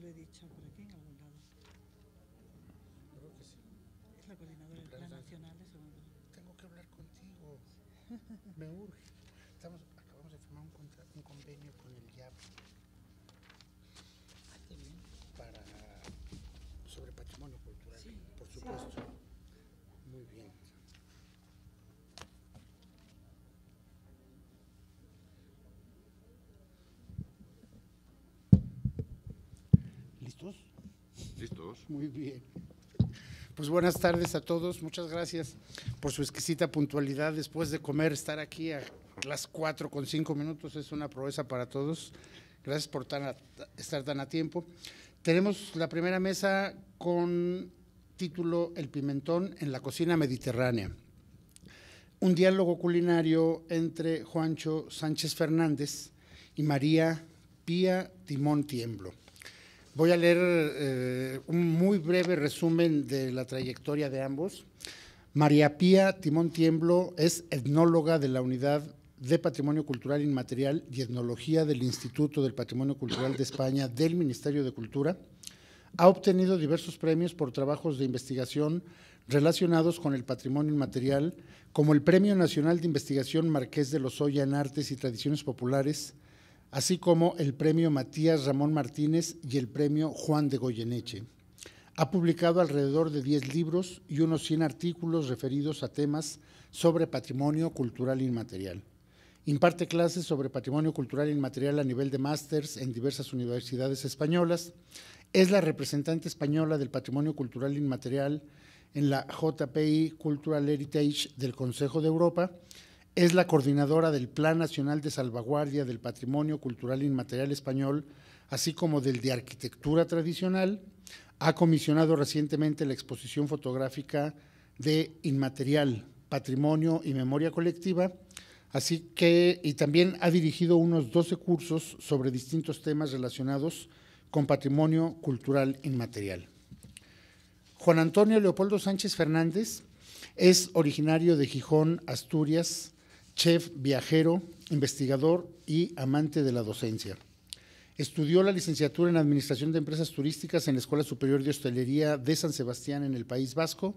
lo he dicho por aquí en algún lado. Creo que sí. Es la coordinadora del Plan, Nacional de Tengo que hablar contigo. Me urge. Estamos, acabamos de firmar un, un convenio con el IAP. Ah, Para, sobre patrimonio cultural, por supuesto. Muy bien. Muy bien. Pues buenas tardes a todos, muchas gracias por su exquisita puntualidad. Después de comer, estar aquí a las cuatro con cinco minutos es una proeza para todos. Gracias por estar tan a tiempo. Tenemos la primera mesa con título El pimentón en la cocina mediterránea. Un diálogo culinario entre Juancho Sánchez Fernández y María Pía Timón Tiemblo. Voy a leer eh, un muy breve resumen de la trayectoria de ambos. María Pía Timón Tiemblo es etnóloga de la Unidad de Patrimonio Cultural Inmaterial y Etnología del Instituto del Patrimonio Cultural de España del Ministerio de Cultura. Ha obtenido diversos premios por trabajos de investigación relacionados con el patrimonio inmaterial, como el Premio Nacional de Investigación Marqués de Lozoya en Artes y Tradiciones Populares, así como el premio Matías Ramón Martínez y el premio Juan de Goyeneche. Ha publicado alrededor de 10 libros y unos 100 artículos referidos a temas sobre patrimonio cultural inmaterial. Imparte clases sobre patrimonio cultural inmaterial a nivel de másters en diversas universidades españolas. Es la representante española del patrimonio cultural inmaterial en la JPI Cultural Heritage del Consejo de Europa es la coordinadora del Plan Nacional de Salvaguardia del Patrimonio Cultural Inmaterial Español, así como del de Arquitectura Tradicional. Ha comisionado recientemente la exposición fotográfica de Inmaterial, Patrimonio y Memoria Colectiva, así que, y también ha dirigido unos 12 cursos sobre distintos temas relacionados con patrimonio cultural inmaterial. Juan Antonio Leopoldo Sánchez Fernández es originario de Gijón, Asturias, chef, viajero, investigador y amante de la docencia. Estudió la licenciatura en Administración de Empresas Turísticas en la Escuela Superior de Hostelería de San Sebastián en el País Vasco.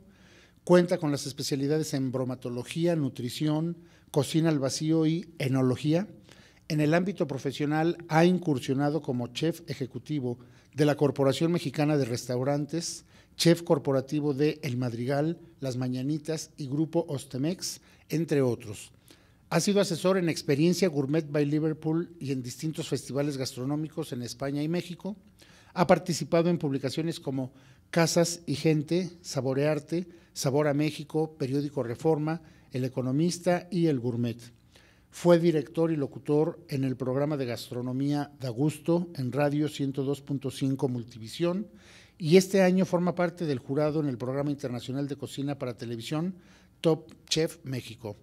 Cuenta con las especialidades en bromatología, nutrición, cocina al vacío y enología. En el ámbito profesional ha incursionado como chef ejecutivo de la Corporación Mexicana de Restaurantes, chef corporativo de El Madrigal, Las Mañanitas y Grupo Ostemex, entre otros. Ha sido asesor en Experiencia Gourmet by Liverpool y en distintos festivales gastronómicos en España y México. Ha participado en publicaciones como Casas y Gente, Saborearte, Sabor a México, Periódico Reforma, El Economista y El Gourmet. Fue director y locutor en el programa de gastronomía Da Gusto en Radio 102.5 Multivisión y este año forma parte del jurado en el programa internacional de cocina para televisión Top Chef México.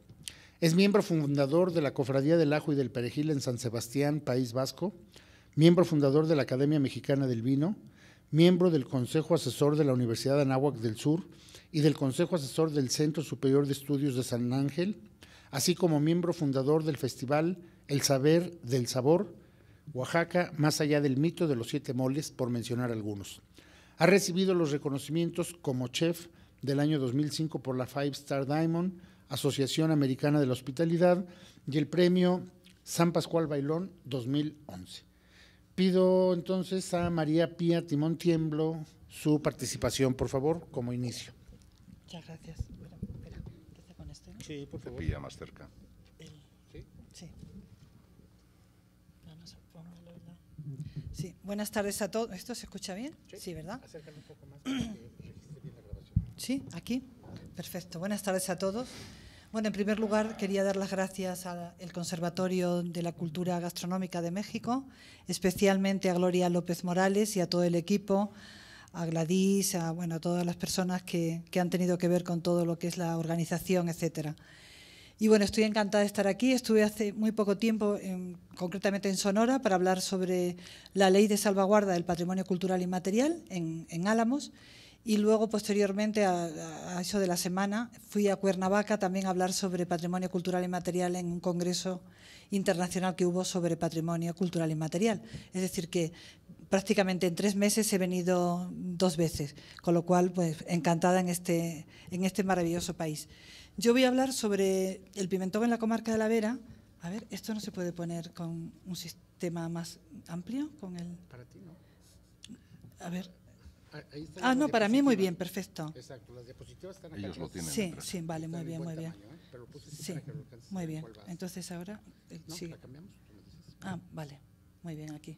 Es miembro fundador de la Cofradía del Ajo y del Perejil en San Sebastián, País Vasco, miembro fundador de la Academia Mexicana del Vino, miembro del Consejo Asesor de la Universidad de Anáhuac del Sur y del Consejo Asesor del Centro Superior de Estudios de San Ángel, así como miembro fundador del Festival El Saber del Sabor, Oaxaca, más allá del mito de los siete moles, por mencionar algunos. Ha recibido los reconocimientos como chef del año 2005 por la Five Star Diamond, Asociación Americana de la Hospitalidad y el premio San Pascual Bailón 2011. Pido entonces a María Pía Timón Tiemblo su participación, por favor, como inicio. Muchas gracias. Este, sí, por favor. pilla más cerca. ¿Sí? Sí. buenas tardes a todos. ¿Esto se escucha bien? Sí, ¿verdad? un poco más Sí, aquí. Perfecto. Buenas tardes a todos. Bueno, en primer lugar, quería dar las gracias al Conservatorio de la Cultura Gastronómica de México, especialmente a Gloria López Morales y a todo el equipo, a Gladys, a, bueno, a todas las personas que, han tenido que ver con todo lo que es la organización, etcétera. Y bueno, estoy encantada de estar aquí. Estuve hace muy poco tiempo, concretamente en Sonora, para hablar sobre la ley de salvaguarda del patrimonio cultural inmaterial en, en Álamos. Y luego, posteriormente, a, eso de la semana, fui a Cuernavaca también a hablar sobre patrimonio cultural y material en un congreso internacional que hubo sobre patrimonio cultural y material. Es decir, que prácticamente en tres meses he venido dos veces, con lo cual, pues, encantada en este, en este maravilloso país. Yo voy a hablar sobre el pimentón en la comarca de la Vera. A ver, esto no se puede poner con un sistema más amplio, con el... Para ti, ¿no? A ver, ah, ah no, para mí muy bien, perfecto. están Sí, sí, vale, muy bien, ¿eh? muy bien. sí, muy bien. Entonces ahora, eh, sí. Ah, vale, muy bien, aquí.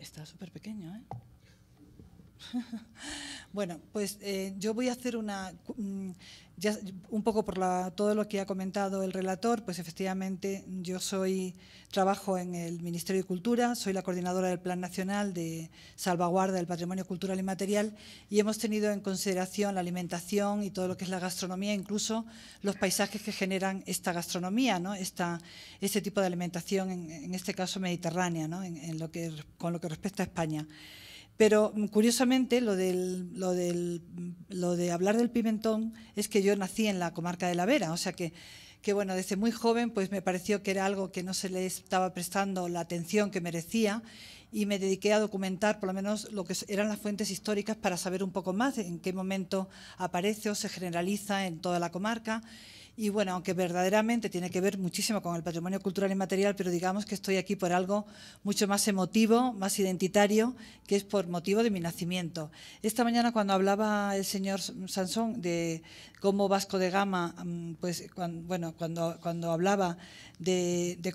Está súper pequeño, ¿eh? bueno, pues eh, yo voy a hacer una, mm, un poco por la, todo lo que ha comentado el relator, pues efectivamente yo soy, trabajo en el Ministerio de Cultura, soy la coordinadora del Plan Nacional de Salvaguarda del Patrimonio Cultural Material y hemos tenido en consideración la alimentación y todo lo que es la gastronomía, incluso los paisajes que generan esta gastronomía, ¿no? Esta, este tipo de alimentación, en, este caso mediterránea, ¿no? en, lo que, con lo que respecta a España. Pero mm, curiosamente, mm, lo, de hablar del pimentón es que yo nací en la comarca de La Vera, o sea que bueno, desde muy joven pues me pareció que era algo que no se le estaba prestando la atención que merecía y me dediqué a documentar por lo menos lo que eran las fuentes históricas para saber un poco más en qué momento aparece o se generaliza en toda la comarca y bueno, aunque verdaderamente tiene que ver muchísimo con el patrimonio cultural y material, pero digamos que estoy aquí por algo mucho más emotivo, más identitario, que es por motivo de mi nacimiento. Esta mañana cuando hablaba el señor Sansón de como Vasco de Gama, mm, pues, cuando, bueno, cuando, cuando hablaba de, de,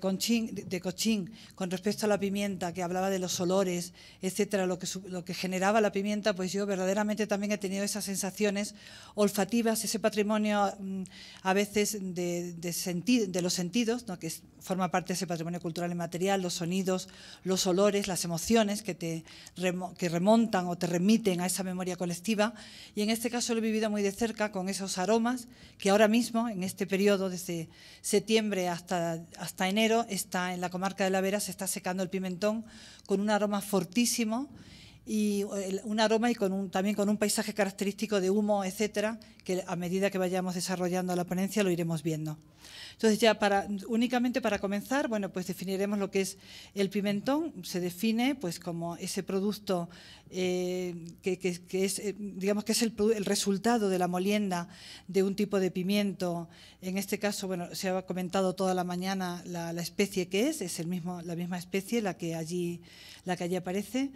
de, Cochín con respecto a la pimienta, que hablaba de los olores, etcétera, lo que, lo que generaba la pimienta, pues yo verdaderamente también he tenido esas sensaciones olfativas, ese patrimonio mm, a veces de, de, de los sentidos, que forma parte de ese patrimonio cultural y material, los sonidos, los olores, las emociones que te que remontan o te remiten a esa memoria colectiva. Y en este caso lo he vivido muy de cerca con esos aromas que ahora mismo, en este periodo, desde septiembre hasta, hasta enero, está en la comarca de la Vera, se está secando el pimentón con un aroma fortísimo y eh, un aroma y con también con un paisaje característico de humo, etcétera, que a medida que vayamos desarrollando la ponencia lo iremos viendo. Entonces ya para únicamente para comenzar, bueno, pues definiremos lo que es el pimentón. Se define pues como ese producto eh, que, es, eh, digamos que es el, resultado de la molienda de un tipo de pimiento. En este caso, bueno, se ha comentado toda la mañana la, la especie que es, es el mismo, la misma especie la que allí, la que allí aparece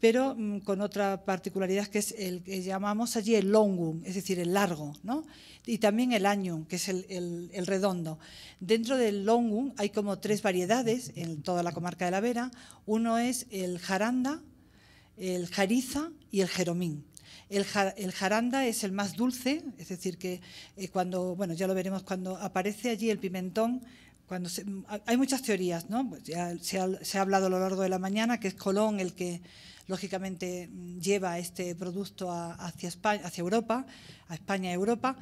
pero mm, con otra particularidad que es el que llamamos allí el longum, es decir, el largo, ¿no? y también el año, que es el, el, redondo. Dentro del longum hay como tres variedades en toda la comarca de la Vera. Uno es el jaranda, el jariza y el jeromín. El, jaranda es el más dulce, es decir, que eh, cuando, bueno, ya lo veremos cuando aparece allí el pimentón, cuando hay muchas teorías, ¿no? Pues ya se, se ha hablado a lo largo de la mañana que es Colón el que lógicamente mm, lleva este producto hacia, España, hacia Europa, a España y Europa,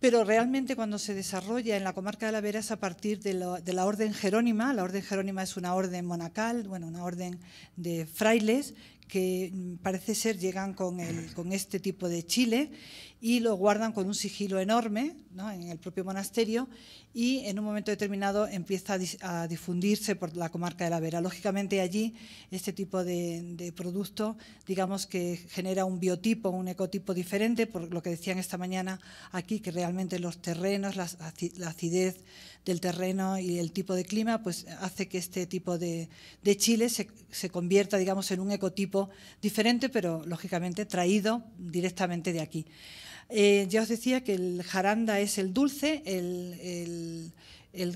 pero realmente cuando se desarrolla en la comarca de la Vera es a partir de, la Orden Jerónima. La Orden Jerónima es una orden monacal, bueno, una orden de frailes que mm, parece ser llegan con, con este tipo de chile y lo guardan con un sigilo enorme en el propio monasterio y en un momento determinado empieza a difundirse por la comarca de la Vera. Lógicamente allí este tipo de, producto digamos que genera un biotipo, un ecotipo diferente, por lo que decían esta mañana aquí, que realmente los terrenos, la, acidez del terreno y el tipo de clima, pues hace que este tipo de, chile se, convierta digamos en un ecotipo diferente, pero lógicamente traído directamente de aquí. Eh, ya os decía que el jaranda es el dulce, el,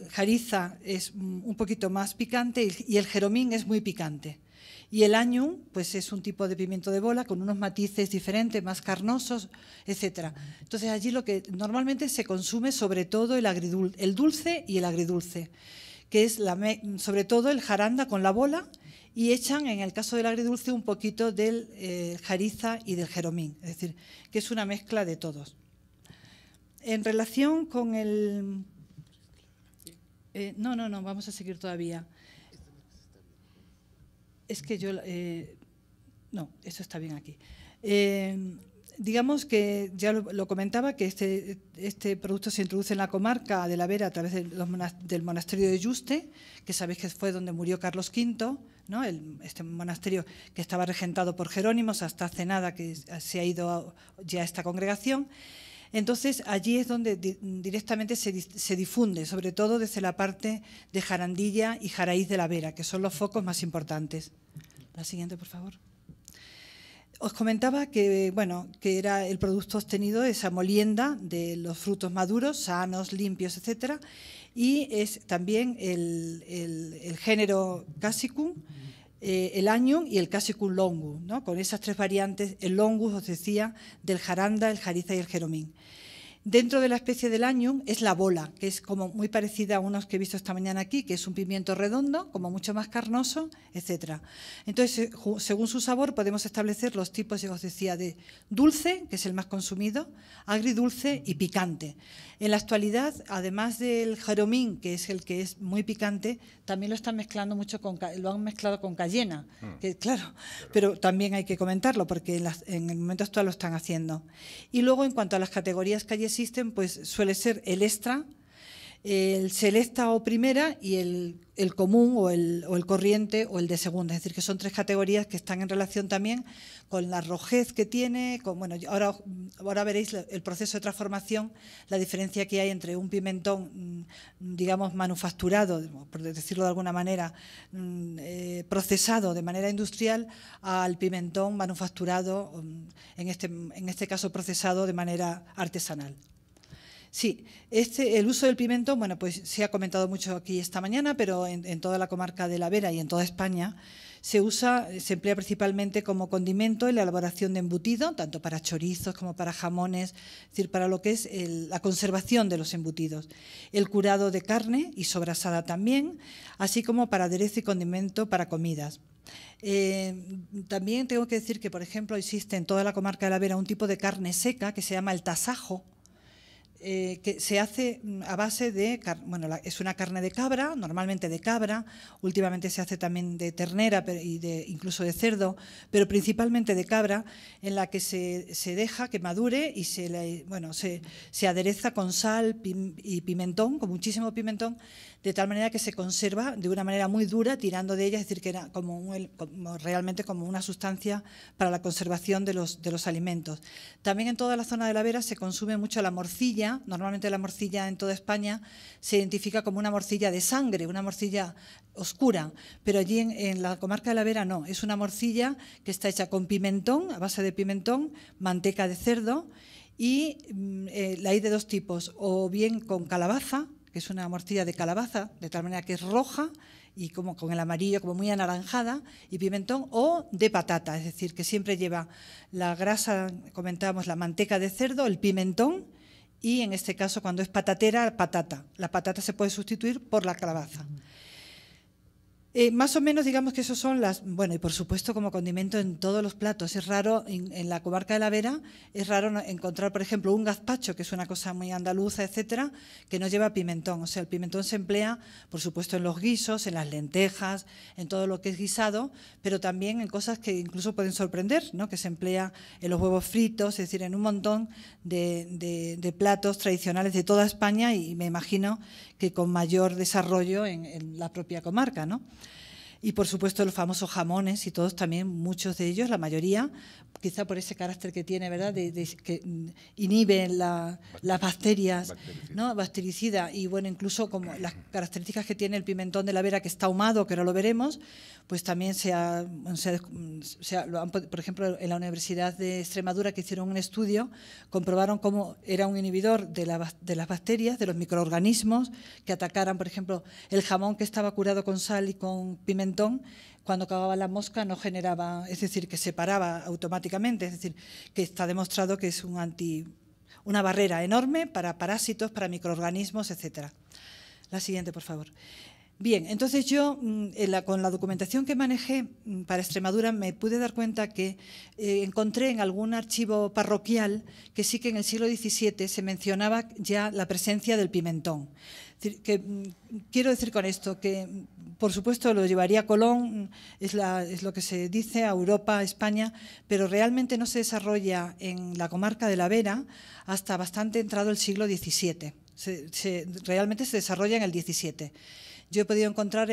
jariza es un poquito más picante y el jeromín es muy picante. Y el año, pues es un tipo de pimiento de bola con unos matices diferentes, más carnosos, etc. Entonces allí lo que normalmente se consume sobre todo el, el dulce y el agridulce, que es sobre todo el jaranda con la bola y echan, en el caso del agridulce, un poquito del eh, jariza y del jeromín, es decir, que es una mezcla de todos. En relación con el... Eh, no, no, no, vamos a seguir todavía. Es que yo... Eh, no, eso está bien aquí. digamos que, ya lo, comentaba, que este, este, producto se introduce en la comarca de la Vera a través del monasterio de Yuste, que sabéis que fue donde murió Carlos V, este monasterio que estaba regentado por Jerónimos hasta hace nada que se ha ido ya a esta congregación. Entonces, allí es donde directamente se, difunde, sobre todo desde la parte de Jarandilla y Jaraíz de la Vera, que son los focos más importantes. La siguiente, por favor. Os comentaba que, bueno, que era el producto obtenido, esa molienda de los frutos maduros, sanos, limpios, etcétera, y es también el, género casicum eh, el año y el casicum longus, con esas tres variantes, el longus os decía, del jaranda, el jariza y el jeromín. Dentro de la especie del año es la bola, que es como muy parecida a unos que he visto esta mañana aquí, que es un pimiento redondo, como mucho más carnoso, etc. Entonces, eh, según su sabor, podemos establecer los tipos, ya os decía, de dulce, que es el más consumido, agridulce y picante. En la actualidad, además del jeromín, que es el que es muy picante, también lo están mezclando mucho con, lo han mezclado con cayena, mm. que claro, pero también hay que comentarlo porque en, en el momento actual lo están haciendo. Y luego, en cuanto a las categorías calles existen, pues suele ser el extra el celesta o primera y el, el común o el, o el, corriente o el de segunda. Es decir, que son tres categorías que están en relación también con la rojez que tiene. Con, bueno, ahora, ahora veréis el proceso de transformación, la diferencia que hay entre un pimentón, mm, digamos, manufacturado, por decirlo de alguna manera, mm, eh, procesado de manera industrial, al pimentón manufacturado, mm, en este, en este caso procesado de manera artesanal. Sí, este, el uso del pimiento, bueno, pues se ha comentado mucho aquí esta mañana, pero en, toda la comarca de La Vera y en toda España se usa, se emplea principalmente como condimento en la elaboración de embutido, tanto para chorizos como para jamones, es decir, para lo que es la conservación de los embutidos, el curado de carne y sobrasada también, así como para aderezo y condimento para comidas. Eh, también tengo que decir que, por ejemplo, existe en toda la comarca de La Vera un tipo de carne seca que se llama el tasajo, eh, que se hace mm, a base de, bueno, es una carne de cabra, normalmente de cabra, últimamente se hace también de ternera y de, incluso de cerdo, pero principalmente de cabra, en la que se, deja que madure y se, bueno, se, adereza con sal y pimentón, con muchísimo pimentón, de tal manera que se conserva de una manera muy dura, tirando de ella, es decir, que era como, realmente como una sustancia para la conservación de los, alimentos. También en toda la zona de la Vera se consume mucho la morcilla, normalmente la morcilla en toda España se identifica como una morcilla de sangre, una morcilla oscura, pero allí en, la comarca de la Vera no, es una morcilla que está hecha con pimentón, a base de pimentón, manteca de cerdo, y mm, eh, la hay de dos tipos, o bien con calabaza, que es una morcilla de calabaza, de tal manera que es roja y como con el amarillo como muy anaranjada y pimentón o de patata, es decir, que siempre lleva la grasa, comentábamos, la manteca de cerdo, el pimentón y en este caso cuando es patatera, patata. La patata se puede sustituir por la calabaza. Eh, más o menos, digamos que esos son las. Bueno, y por supuesto, como condimento en todos los platos. Es raro, en, la comarca de la Vera, es raro encontrar, por ejemplo, un gazpacho, que es una cosa muy andaluza, etcétera, que no lleva pimentón. O sea, el pimentón se emplea, por supuesto, en los guisos, en las lentejas, en todo lo que es guisado, pero también en cosas que incluso pueden sorprender, ¿no? Que se emplea en los huevos fritos, es decir, en un montón de, platos tradicionales de toda España y me imagino que con mayor desarrollo en, en la propia comarca, ¿no? y por supuesto los famosos jamones y todos también, muchos de ellos, la mayoría, quizá por ese carácter que tiene, ¿verdad?, de, que inhiben las bacterias, ¿no?, bactericida y bueno, incluso como las características que tiene el pimentón de la vera que está ahumado, que ahora lo veremos, pues también se ha, por ejemplo, en la Universidad de Extremadura que hicieron un estudio, comprobaron cómo era un inhibidor de las bacterias, de los microorganismos que atacaran, por ejemplo, el jamón que estaba curado con sal y con pimentón, cuando cagaba la mosca no generaba, es decir, que se paraba automáticamente, es decir, que está demostrado que es un anti, una barrera enorme para parásitos, para microorganismos, etc. La siguiente, por favor. Bien, entonces yo mm, con la documentación que manejé mm, para Extremadura me pude dar cuenta que eh, encontré en algún archivo parroquial que sí que en el siglo XVII se mencionaba ya la presencia del pimentón. Mm, quiero decir con esto que por supuesto, lo llevaría Colón, es, lo que se dice a Europa, a España, pero realmente no se desarrolla en la comarca de la Vera hasta bastante entrado el siglo XVII. realmente se desarrolla en el XVII. Yo he podido encontrar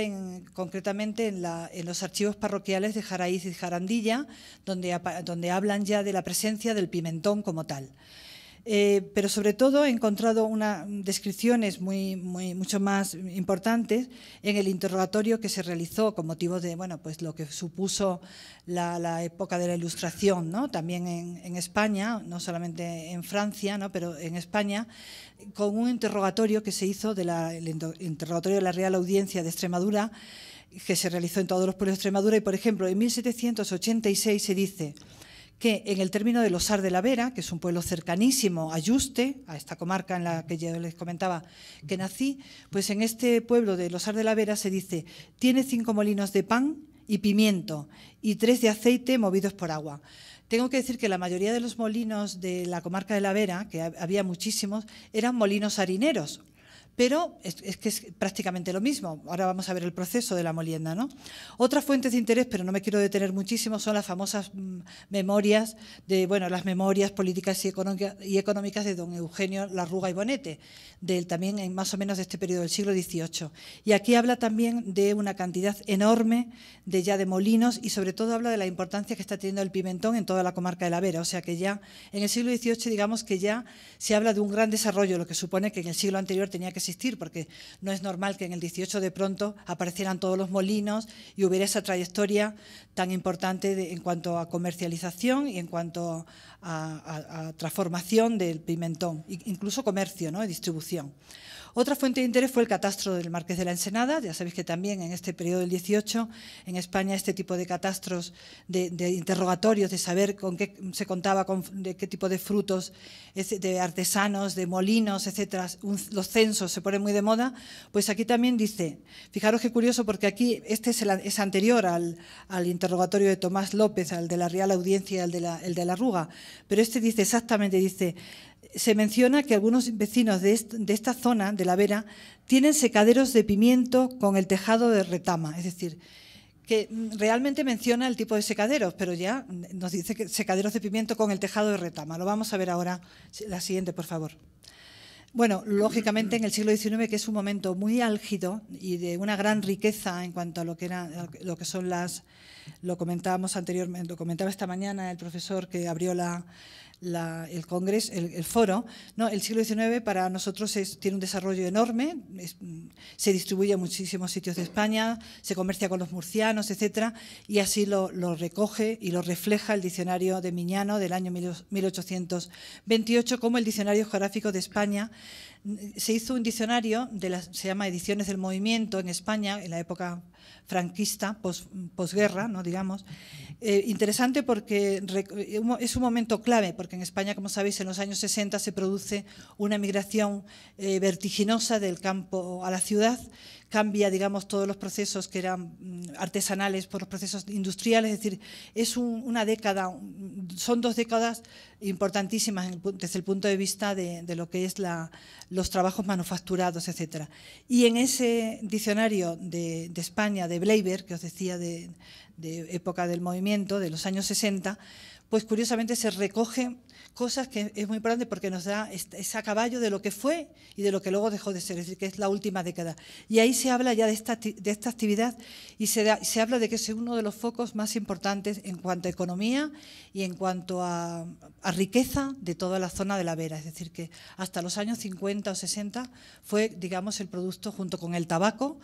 concretamente en, los archivos parroquiales de Jaraíz y Jarandilla, donde hablan ya de la presencia del pimentón como tal. Eh, pero sobre todo he encontrado unas mm, descripciones mucho más importantes en el interrogatorio que se realizó con motivo de bueno, pues lo que supuso la, época de la Ilustración, también en, España, no solamente en Francia, pero en España, con un interrogatorio que se hizo, del interrogatorio de la Real Audiencia de Extremadura, que se realizó en todos los pueblos de Extremadura, y por ejemplo, en 1786 se dice que en el término de Losar de la Vera, que es un pueblo cercanísimo a Yuste, a esta comarca en la que yo les comentaba que nací, pues en este pueblo de Losar de la Vera se dice, tiene cinco molinos de pan y pimiento y tres de aceite movidos por agua. Tengo que decir que la mayoría de los molinos de la comarca de La Vera, que había muchísimos, eran molinos harineros pero es, que es prácticamente lo mismo. Ahora vamos a ver el proceso de la molienda. ¿no? Otras fuentes de interés, pero no me quiero detener muchísimo, son las famosas mm, memorias, de, bueno, las memorias políticas y, económicas de don Eugenio Larruga y Bonete, del, también en más o menos de este periodo del siglo XVIII. Y aquí habla también de una cantidad enorme de ya de molinos y sobre todo habla de la importancia que está teniendo el pimentón en toda la comarca de la Vera. O sea que ya en el siglo XVIII digamos que ya se habla de un gran desarrollo, lo que supone que en el siglo anterior tenía que porque no es normal que en el 18 de pronto aparecieran todos los molinos y hubiera esa trayectoria tan importante en cuanto a comercialización y en cuanto a, transformación del pimentón, incluso comercio ¿no? y distribución. Otra fuente de interés fue el catastro del Marqués de la Ensenada. Ya sabéis que también en este periodo del 18, en España, este tipo de catastros, de, interrogatorios, de saber con qué se contaba, con, de qué tipo de frutos, de artesanos, de molinos, etcétera, los censos se ponen muy de moda. Pues aquí también dice, fijaros qué curioso, porque aquí este es, anterior al, interrogatorio de Tomás López, al de la Real Audiencia, al de la, de la Arruga, pero este dice exactamente, dice se menciona que algunos vecinos de, esta zona, de la Vera, tienen secaderos de pimiento con el tejado de retama. Es decir, que realmente menciona el tipo de secaderos, pero ya nos dice que secaderos de pimiento con el tejado de retama. Lo vamos a ver ahora. La siguiente, por favor. Bueno, lógicamente en el siglo XIX, que es un momento muy álgido y de una gran riqueza en cuanto a lo que, era, lo que son las... Lo comentábamos anteriormente, lo comentaba esta mañana el profesor que abrió la, el Congreso, el, foro, ¿no? el siglo XIX para nosotros tiene un desarrollo enorme, se distribuye en muchísimos sitios de España, se comercia con los murcianos, etcétera, y así lo, lo recoge y lo refleja el diccionario de Miñano del año 1828 como el diccionario geográfico de España se hizo un diccionario, de se llama Ediciones del Movimiento en España, en la época franquista, posguerra, ¿no? digamos. Eh, interesante porque es un momento clave, porque en España, como sabéis, en los años 60 se produce una migración eh, vertiginosa del campo a la ciudad cambia, digamos, todos los procesos que eran mm, artesanales por los procesos industriales, es decir, es una década, son dos décadas importantísimas desde el punto de vista de, lo que es los trabajos manufacturados, etc. Y en ese diccionario de, España, de Bleiber, que os decía de época del movimiento, de los años 60, pues curiosamente se recogen cosas que es muy importante porque nos da, ese caballo de lo que fue y de lo que luego dejó de ser, es decir, que es la última década. Y ahí se habla ya de esta, de esta actividad y se, habla de que es uno de los focos más importantes en cuanto a economía y en cuanto a, a, riqueza de toda la zona de la Vera. Es decir, que hasta los años 50 o 60 fue, digamos, el producto junto con el tabaco.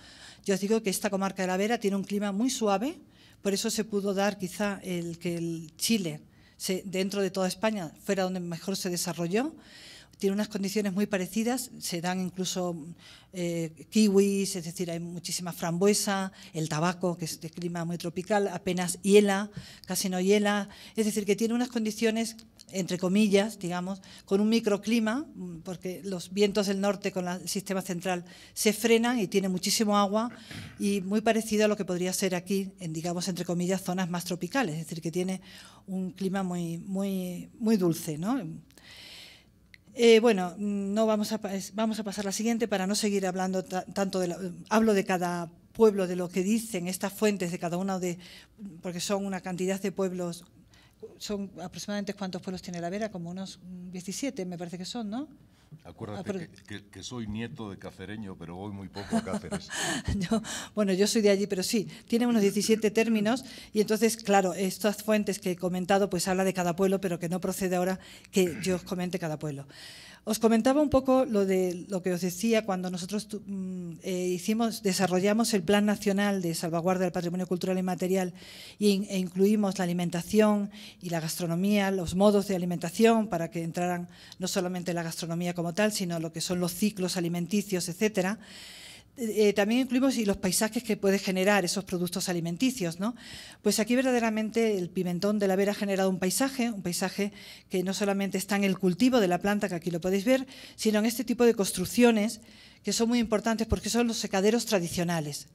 Yo os digo que esta comarca de la Vera tiene un clima muy suave, por eso se pudo dar quizá el que el Chile dentro de toda España fuera donde mejor se desarrolló. Tiene unas condiciones muy parecidas, se dan incluso eh, kiwis, es decir, hay muchísima frambuesa, el tabaco, que es de clima muy tropical, apenas hiela, casi no hiela, es decir, que tiene unas condiciones entre comillas, digamos, con un microclima, porque los vientos del norte con el sistema central se frenan y tiene muchísimo agua y muy parecido a lo que podría ser aquí, en, digamos, entre comillas, zonas más tropicales, es decir, que tiene un clima muy, muy, muy dulce, eh, bueno, no vamos a, vamos a pasar a la siguiente para no seguir hablando tanto de hablo de cada pueblo, de lo que dicen estas fuentes de cada uno de, porque son una cantidad de pueblos son aproximadamente cuántos pueblos tiene La Vera, como unos 17 mm, me parece que son, ¿no? Acuérdate que, soy nieto de cacereño, pero voy muy poco a Cáceres. bueno, yo soy de allí, pero sí, tiene unos 17 términos y entonces, claro, estas fuentes que he comentado, pues habla de cada pueblo, pero que no procede ahora que yo os comente cada pueblo. Os comentaba un poco lo de lo que os decía cuando nosotros mm, eh, hicimos, desarrollamos el Plan Nacional de Salvaguarda del Patrimonio Cultural Inmaterial y, e incluimos la alimentación y la gastronomía, los modos de alimentación para que entraran no solamente la gastronomía como tal, sino lo que son los ciclos alimenticios, etcétera. Eh, eh, también incluimos y los paisajes que puede generar esos productos alimenticios. ¿no? Pues aquí verdaderamente el pimentón de la vera ha generado un paisaje, un paisaje que no solamente está en el cultivo de la planta, que aquí lo podéis ver, sino en este tipo de construcciones que son muy importantes porque son los secaderos tradicionales.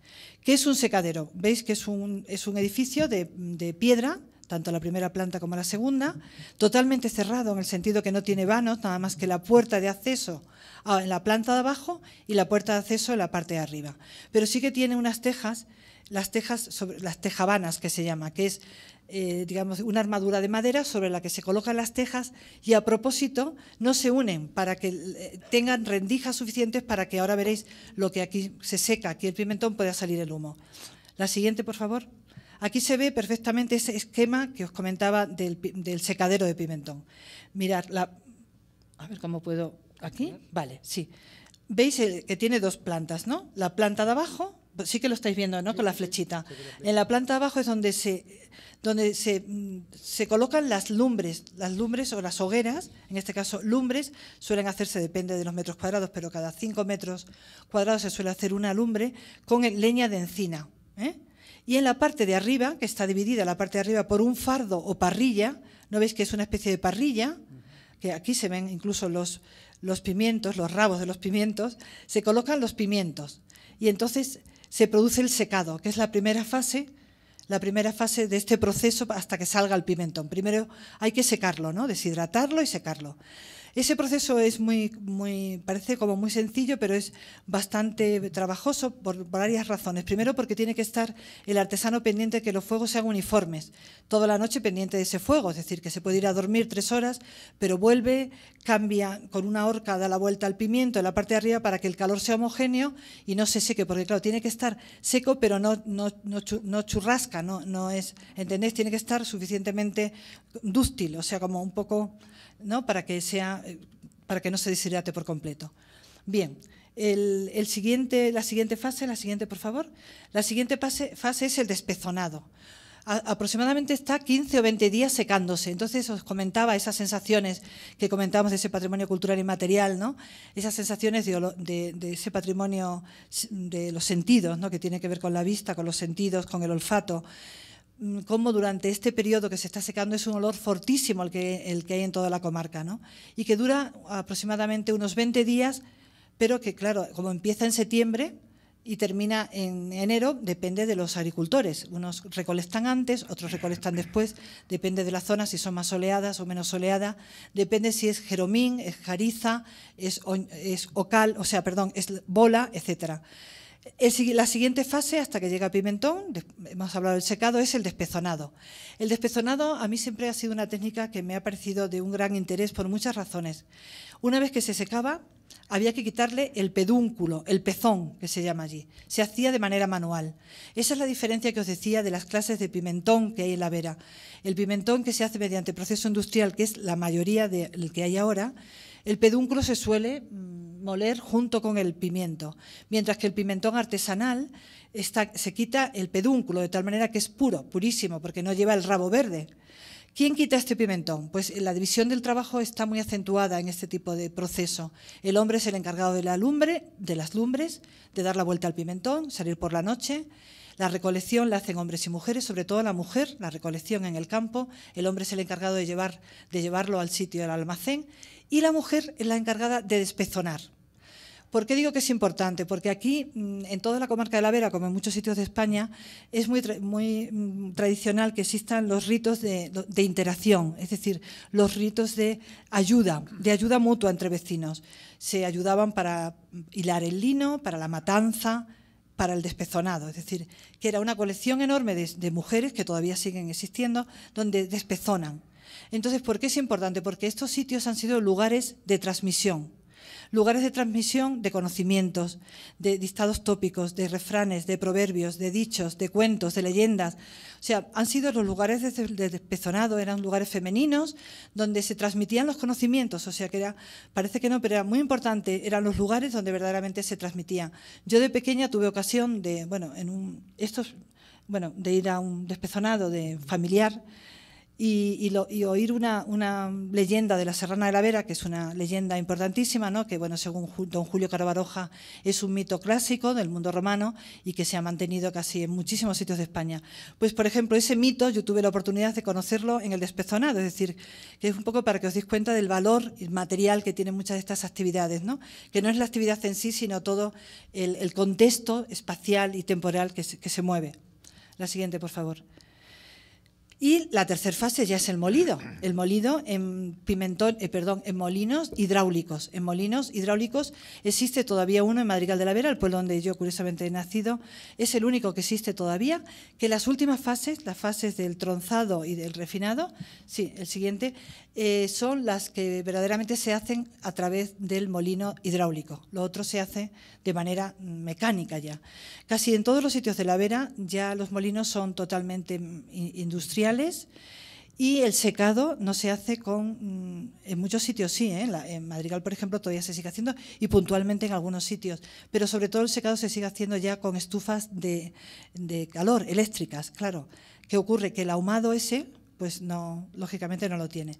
¿Qué es un secadero? Veis que es un, edificio de, de piedra tanto la primera planta como la segunda, totalmente cerrado en el sentido que no tiene vanos, nada más que la puerta de acceso en la planta de abajo y la puerta de acceso en la parte de arriba. Pero sí que tiene unas tejas, las tejas sobre las tejabanas que se llama, que es eh, digamos, una armadura de madera sobre la que se colocan las tejas y a propósito no se unen para que eh, tengan rendijas suficientes para que ahora veréis lo que aquí se seca, aquí el pimentón pueda salir el humo. La siguiente, por favor. Aquí se ve perfectamente ese esquema que os comentaba del, secadero de pimentón. Mirad, la, a ver cómo puedo... ¿Aquí? Vale, sí. Veis el, que tiene dos plantas, ¿no? La planta de abajo, sí que lo estáis viendo, ¿no? Con la flechita. En la planta de abajo es donde se, donde se, mm, colocan las lumbres, las lumbres o las hogueras, en este caso lumbres, suelen hacerse, depende de los metros cuadrados, pero cada cinco metros cuadrados se suele hacer una lumbre con leña de encina. ¿eh? Y en la parte de arriba, que está dividida la parte de arriba por un fardo o parrilla, ¿no veis que es una especie de parrilla? Que aquí se ven incluso los, los pimientos, los rabos de los pimientos, se colocan los pimientos y entonces se produce el secado, que es la primera fase, la primera fase de este proceso hasta que salga el pimentón. Primero hay que secarlo, ¿no? Deshidratarlo y secarlo. Ese proceso es muy, muy, parece como muy sencillo, pero es bastante trabajoso por, varias razones. Primero, porque tiene que estar el artesano pendiente de que los fuegos sean uniformes, toda la noche pendiente de ese fuego, es decir, que se puede ir a dormir tres horas, pero vuelve, cambia con una horca, da la vuelta al pimiento en la parte de arriba para que el calor sea homogéneo y no se seque, porque claro, tiene que estar seco, pero no, no, churrasca, no, no es, ¿entendés? Tiene que estar suficientemente dúctil, o sea, como un poco ¿no? para, que sea, eh, para que no se deshidrate por completo. Bien, el, siguiente, la siguiente fase, la siguiente por favor, la siguiente fase, fase es el despezonado. aproximadamente está 15 o 20 días secándose. Entonces os comentaba esas sensaciones que comentábamos de ese patrimonio cultural material ¿no? esas sensaciones de, de, ese patrimonio de los sentidos, ¿no? que tiene que ver con la vista, con los sentidos, con el olfato. Mm, cómo durante este periodo que se está secando es un olor fortísimo el que, el que hay en toda la comarca, ¿no? Y que dura aproximadamente unos 20 días, pero que, claro, como empieza en septiembre y termina en enero, depende de los agricultores. Unos recolectan antes, otros recolectan después, depende de la zona, si son más soleadas o menos soleadas, depende si es jeromín, es jariza, es, es ocal, o sea, perdón, es bola, etcétera la siguiente fase, hasta que llega Pimentón, hemos hablado del secado, es el despezonado. El despezonado a mí siempre ha sido una técnica que me ha parecido de un gran interés por muchas razones. Una vez que se secaba, había que quitarle el pedúnculo, el pezón, que se llama allí. Se hacía de manera manual. Esa es la diferencia que os decía de las clases de pimentón que hay en la vera. El pimentón que se hace mediante proceso industrial, que es la mayoría del que hay ahora, el pedúnculo se suele mm, moler junto con el pimiento, mientras que el pimentón artesanal está, se quita el pedúnculo, de tal manera que es puro, purísimo, porque no lleva el rabo verde. ¿Quién quita este pimentón? Pues la división del trabajo está muy acentuada en este tipo de proceso. El hombre es el encargado de la lumbre, de las lumbres, de dar la vuelta al pimentón, salir por la noche. La recolección la hacen hombres y mujeres, sobre todo la mujer, la recolección en el campo. El hombre es el encargado de, llevar, de llevarlo al sitio del almacén y la mujer es la encargada de despezonar. ¿Por qué digo que es importante? Porque aquí, mm, en toda la comarca de la Vera, como en muchos sitios de España, es muy, mm, tradicional que existan los ritos de, interacción, es decir, los ritos de ayuda, de ayuda mutua entre vecinos. Se ayudaban para hilar el lino, para la matanza, para el despezonado, es decir, que era una colección enorme de, de, mujeres que todavía siguen existiendo, donde despezonan. Entonces, ¿por qué es importante? Porque estos sitios han sido lugares de transmisión lugares de transmisión de conocimientos, de dictados tópicos, de refranes, de proverbios, de dichos, de cuentos, de leyendas. O sea, han sido los lugares de, despezonado, eran lugares femeninos donde se transmitían los conocimientos. O sea, que era, parece que no, pero era muy importante, eran los lugares donde verdaderamente se transmitían. Yo de pequeña tuve ocasión de, bueno, en un, bueno, de ir a un despezonado de familiar y, oír una, leyenda de la Serrana de la Vera, que es una leyenda importantísima, ¿no? que bueno, según don Julio Carabaroja es un mito clásico del mundo romano y que se ha mantenido casi en muchísimos sitios de España. Pues por ejemplo, ese mito yo tuve la oportunidad de conocerlo en el despezonado, es decir, que es un poco para que os deis cuenta del valor material que tienen muchas de estas actividades, ¿no? que no es la actividad en sí, sino todo el, contexto espacial y temporal que se mueve. La siguiente, por favor. Y la tercera fase ya es el molido, el molido en pimentón, eh, perdón, en molinos hidráulicos. En molinos hidráulicos existe todavía uno en Madrigal de la Vera, el pueblo donde yo curiosamente he nacido, es el único que existe todavía, que las últimas fases, las fases del tronzado y del refinado, sí, el siguiente, eh, son las que verdaderamente se hacen a través del molino hidráulico. Lo otro se hace de manera mecánica ya. Casi en todos los sitios de la Vera ya los molinos son totalmente mm, industriales y el secado no se hace con, mm, en muchos sitios sí, ¿eh? en Madrigal por ejemplo todavía se sigue haciendo y puntualmente en algunos sitios, pero sobre todo el secado se sigue haciendo ya con estufas de, de calor, eléctricas, claro. ¿Qué ocurre? Que el ahumado ese, pues no, lógicamente no lo tiene.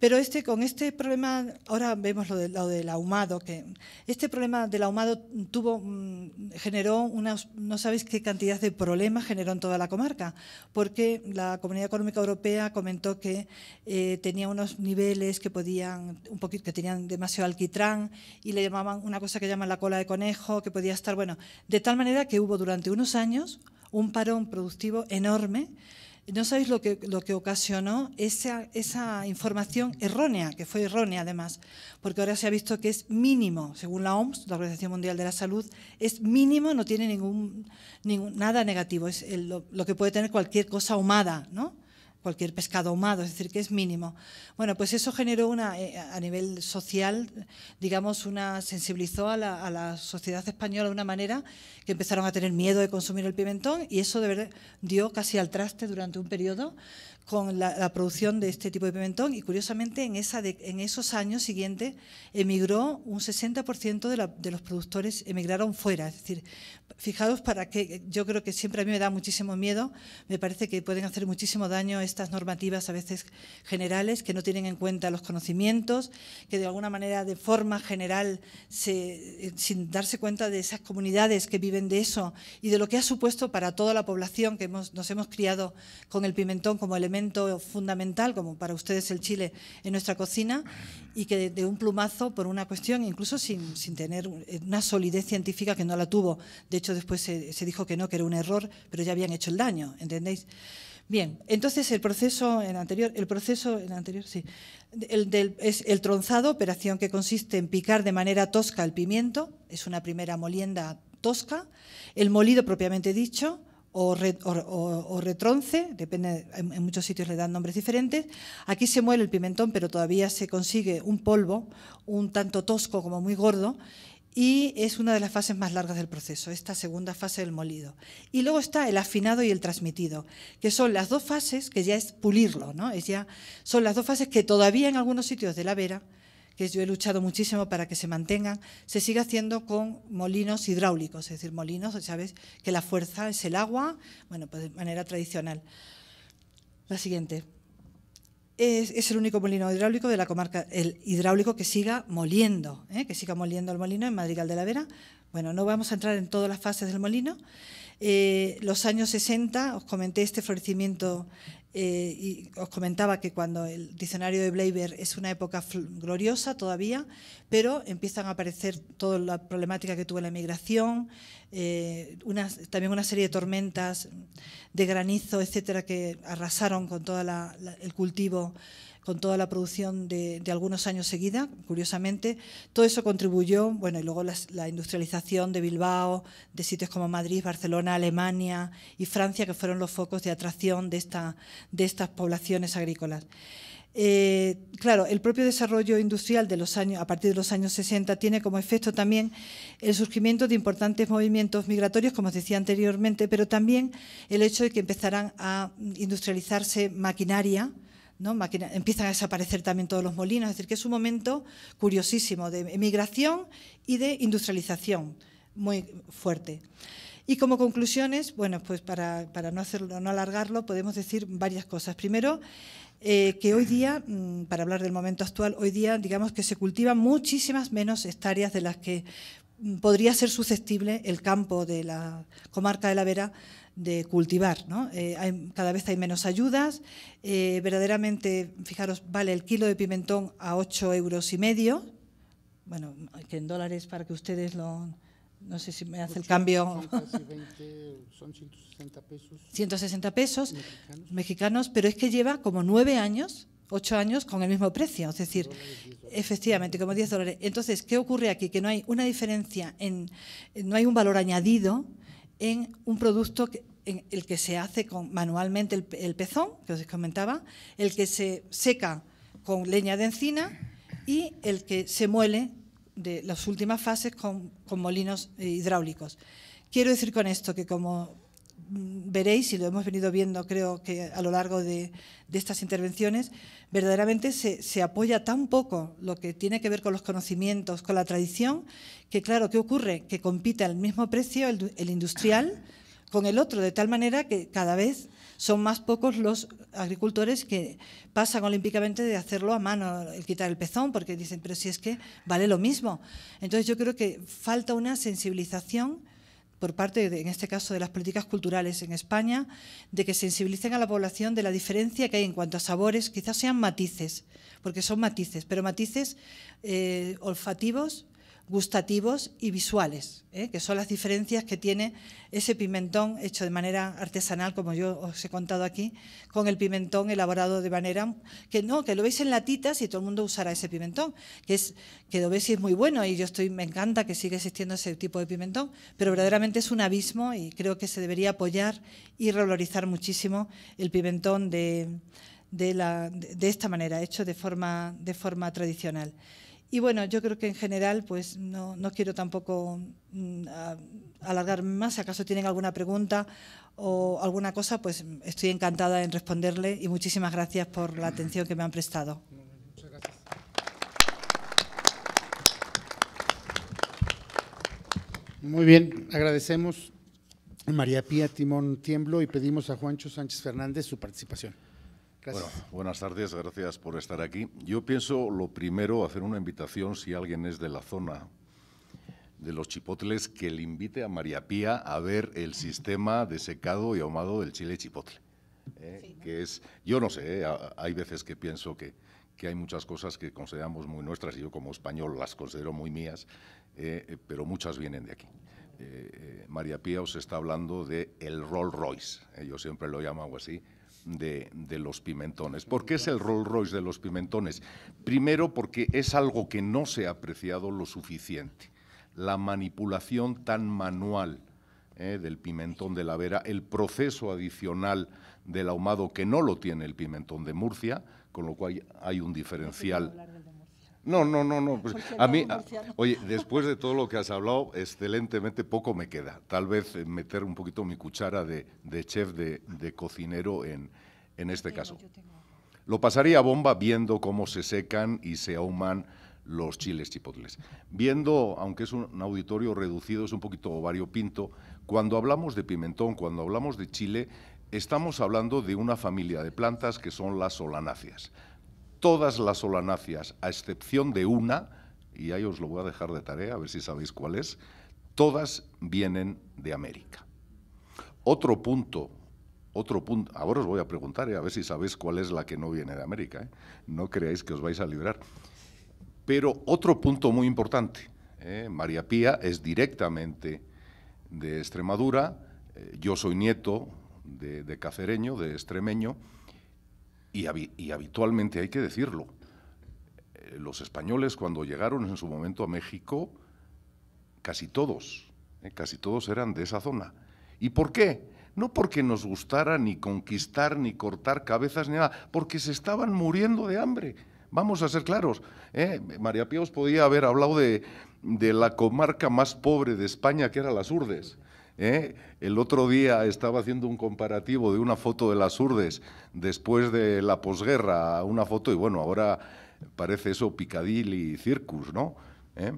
Pero este, con este problema, ahora vemos lo, de, lo del ahumado, que este problema del ahumado tuvo, mm, generó, unas, no sabéis qué cantidad de problemas generó en toda la comarca, porque la Comunidad Económica Europea comentó que eh, tenía unos niveles que podían, un poquito, que tenían demasiado alquitrán y le llamaban una cosa que llaman la cola de conejo, que podía estar, bueno, de tal manera que hubo durante unos años un parón productivo enorme no sabéis lo que, lo que ocasionó esa, información errónea, que fue errónea además, porque ahora se ha visto que es mínimo, según la OMS, la Organización Mundial de la Salud, es mínimo, no tiene ningún, ningún nada negativo, es lo, que puede tener cualquier cosa ahumada, ¿no? cualquier pescado ahumado, es decir, que es mínimo. Bueno, pues eso generó una, eh, a nivel social, digamos, una sensibilizó a la, a la sociedad española de una manera que empezaron a tener miedo de consumir el pimentón y eso de verdad dio casi al traste durante un periodo con la, producción de este tipo de pimentón y curiosamente en, esa de, en esos años siguientes emigró un 60% de, los productores emigraron fuera. Es decir, fijaros para que yo creo que siempre a mí me da muchísimo miedo, me parece que pueden hacer muchísimo daño estas normativas a veces generales que no tienen en cuenta los conocimientos, que de alguna manera de forma general eh, sin darse cuenta de esas comunidades que viven de eso y de lo que ha supuesto para toda la población que nos hemos criado con el pimentón como elemento fundamental, como para ustedes el chile, en nuestra cocina y que de, un plumazo, por una cuestión, incluso sin, sin, tener una solidez científica que no la tuvo. De hecho, después se, se dijo que no, que era un error, pero ya habían hecho el daño, ¿entendéis? Bien, entonces el proceso en anterior, el proceso en anterior, sí, el, del, es el tronzado, operación que consiste en picar de manera tosca el pimiento, es una primera molienda tosca, el molido propiamente dicho, o, retronce, depende, en muchos sitios le dan nombres diferentes. Aquí se muele el pimentón, pero todavía se consigue un polvo, un tanto tosco como muy gordo, y es una de las fases más largas del proceso, esta segunda fase del molido. Y luego está el afinado y el transmitido, que son las dos fases que ya es pulirlo, ¿no? Es ya, son las dos fases que todavía en algunos sitios de la vera que yo he luchado muchísimo para que se mantengan, se siga haciendo con molinos hidráulicos, es decir, molinos, sabes que la fuerza es el agua, bueno, pues de manera tradicional. La siguiente. Es, el único molino hidráulico de la comarca, el hidráulico que siga moliendo, ¿eh? que siga moliendo el molino en Madrigal de la Vera. Bueno, no vamos a entrar en todas las fases del molino. Eh, los años 60, os comenté este florecimiento eh, y os comentaba que cuando el diccionario de Bleiber es una época gloriosa todavía, pero empiezan a aparecer toda la problemática que tuvo la emigración, eh, también una serie de tormentas, de granizo, etcétera, que arrasaron con todo el cultivo con toda la producción de, algunos años seguida, curiosamente. Todo eso contribuyó, bueno, y luego la industrialización de Bilbao, de sitios como Madrid, Barcelona, Alemania y Francia, que fueron los focos de atracción de, esta, de estas poblaciones agrícolas. Eh, claro, el propio desarrollo industrial de los años, a partir de los años 60 tiene como efecto también el surgimiento de importantes movimientos migratorios, como os decía anteriormente, pero también el hecho de que empezaran a industrializarse maquinaria empiezan a desaparecer también todos los molinos, es decir, que es un momento curiosísimo de emigración y de industrialización muy fuerte. Y como conclusiones, bueno, pues para, no, hacerlo, no alargarlo, podemos decir varias cosas. Primero, eh, que hoy día, mm, para hablar del momento actual, hoy día digamos que se cultivan muchísimas menos hectáreas de las que mm, podría ser susceptible el campo de la comarca de la Vera de cultivar. ¿no? Eh, cada vez hay menos ayudas. Eh, verdaderamente, fijaros, vale el kilo de pimentón a ocho euros y medio. Bueno, que en dólares para que ustedes lo... No sé si me hace el cambio. son 160 pesos. 160 pesos mexicanos. pero es que lleva como nueve años ocho años con el mismo precio, es decir, efectivamente, como 10 dólares. Entonces, ¿qué ocurre aquí? Que no hay una diferencia, en, no hay un valor añadido en un producto en el que se hace con, manualmente el, pezón, que os comentaba, el que se seca con leña de encina y el que se muele de las últimas fases con molinos eh, hidráulicos. Quiero decir con esto que como veréis, y lo hemos venido viendo creo que a lo largo de, de estas intervenciones, verdaderamente se, se, apoya tan poco lo que tiene que ver con los conocimientos, con la tradición, que claro, ¿qué ocurre? Que compite al mismo precio el, el industrial con el otro, de tal manera que cada vez son más pocos los agricultores que pasan olímpicamente de hacerlo a mano, el quitar el pezón, porque dicen, pero si es que vale lo mismo. Entonces yo creo que falta una sensibilización por parte, en este caso, de las políticas culturales en España, de que sensibilicen a la población de la diferencia que hay en cuanto a sabores, quizás sean matices, porque son matices, pero matices eh, olfativos, gustativos y visuales, ¿eh? que son las diferencias que tiene ese pimentón hecho de manera artesanal, como yo os he contado aquí, con el pimentón elaborado de manera que no, que lo veis en latitas y todo el mundo usará ese pimentón, que es que lo veis y es muy bueno y yo estoy me encanta que siga existiendo ese tipo de pimentón, pero verdaderamente es un abismo y creo que se debería apoyar y revalorizar muchísimo el pimentón de, de esta manera, hecho de forma, de forma tradicional. Y bueno, yo creo que en general, pues no, quiero tampoco mm, alargarme más. Si acaso tienen alguna pregunta o alguna cosa, pues estoy encantada en responderle y muchísimas gracias por la atención que me han prestado. Muchas gracias. Muy bien, agradecemos a María Pía Timón Tiemblo y pedimos a Juancho Sánchez Fernández su participación. Bueno, buenas tardes, gracias por estar aquí. Yo pienso lo primero, hacer una invitación si alguien es de la zona de los chipotles, que le invite a María Pía a ver el sistema de secado y ahumado del chile chipotle. ¿eh? Que es, yo no sé, ¿eh? hay veces que pienso que, que hay muchas cosas que consideramos muy nuestras, y yo como español las considero muy mías, eh, pero muchas vienen de aquí. María Pía os está hablando de el Rolls Royce, yo siempre lo llamo así, de, los pimentones. ¿Por qué es el Rolls Royce de los pimentones? Primero porque es algo que no se ha apreciado lo suficiente. La manipulación tan manual eh, del pimentón de la vera, el proceso adicional del ahumado que no lo tiene el pimentón de Murcia, con lo cual hay un diferencial no, no, no, no. Pues, a mí, oye, después de todo lo que has hablado, excelentemente poco me queda. Tal vez eh, meter un poquito mi cuchara de, chef, de, cocinero en, este caso. Lo pasaría a bomba viendo cómo se secan y se ahuman los chiles chipotles. Viendo, aunque es un auditorio reducido, es un poquito pinto, cuando hablamos de pimentón, cuando hablamos de chile, estamos hablando de una familia de plantas que son las solanáceas todas las solanacias a excepción de una, y ahí os lo voy a dejar de tarea, a ver si sabéis cuál es, todas vienen de América. Otro punto, otro punto, ahora os voy a preguntar, eh, a ver si sabéis cuál es la que no viene de América, eh. no creáis que os vais a librar. Pero otro punto muy importante, eh, María Pía es directamente de Extremadura, yo soy nieto de cacereño, de extremeño, y, habitualmente hay que decirlo, eh, los españoles cuando llegaron en su momento a México, casi todos, eh, casi todos eran de esa zona. ¿Y por qué? No porque nos gustara ni conquistar, ni cortar cabezas, ni nada, porque se estaban muriendo de hambre. Vamos a ser claros, eh, María Píos podía haber hablado de, de, la comarca más pobre de España, que era las Urdes. ¿eh? El otro día estaba haciendo un comparativo de una foto de las urdes después de la posguerra a una foto, y bueno, ahora parece eso y Circus, ¿no? ¿Eh?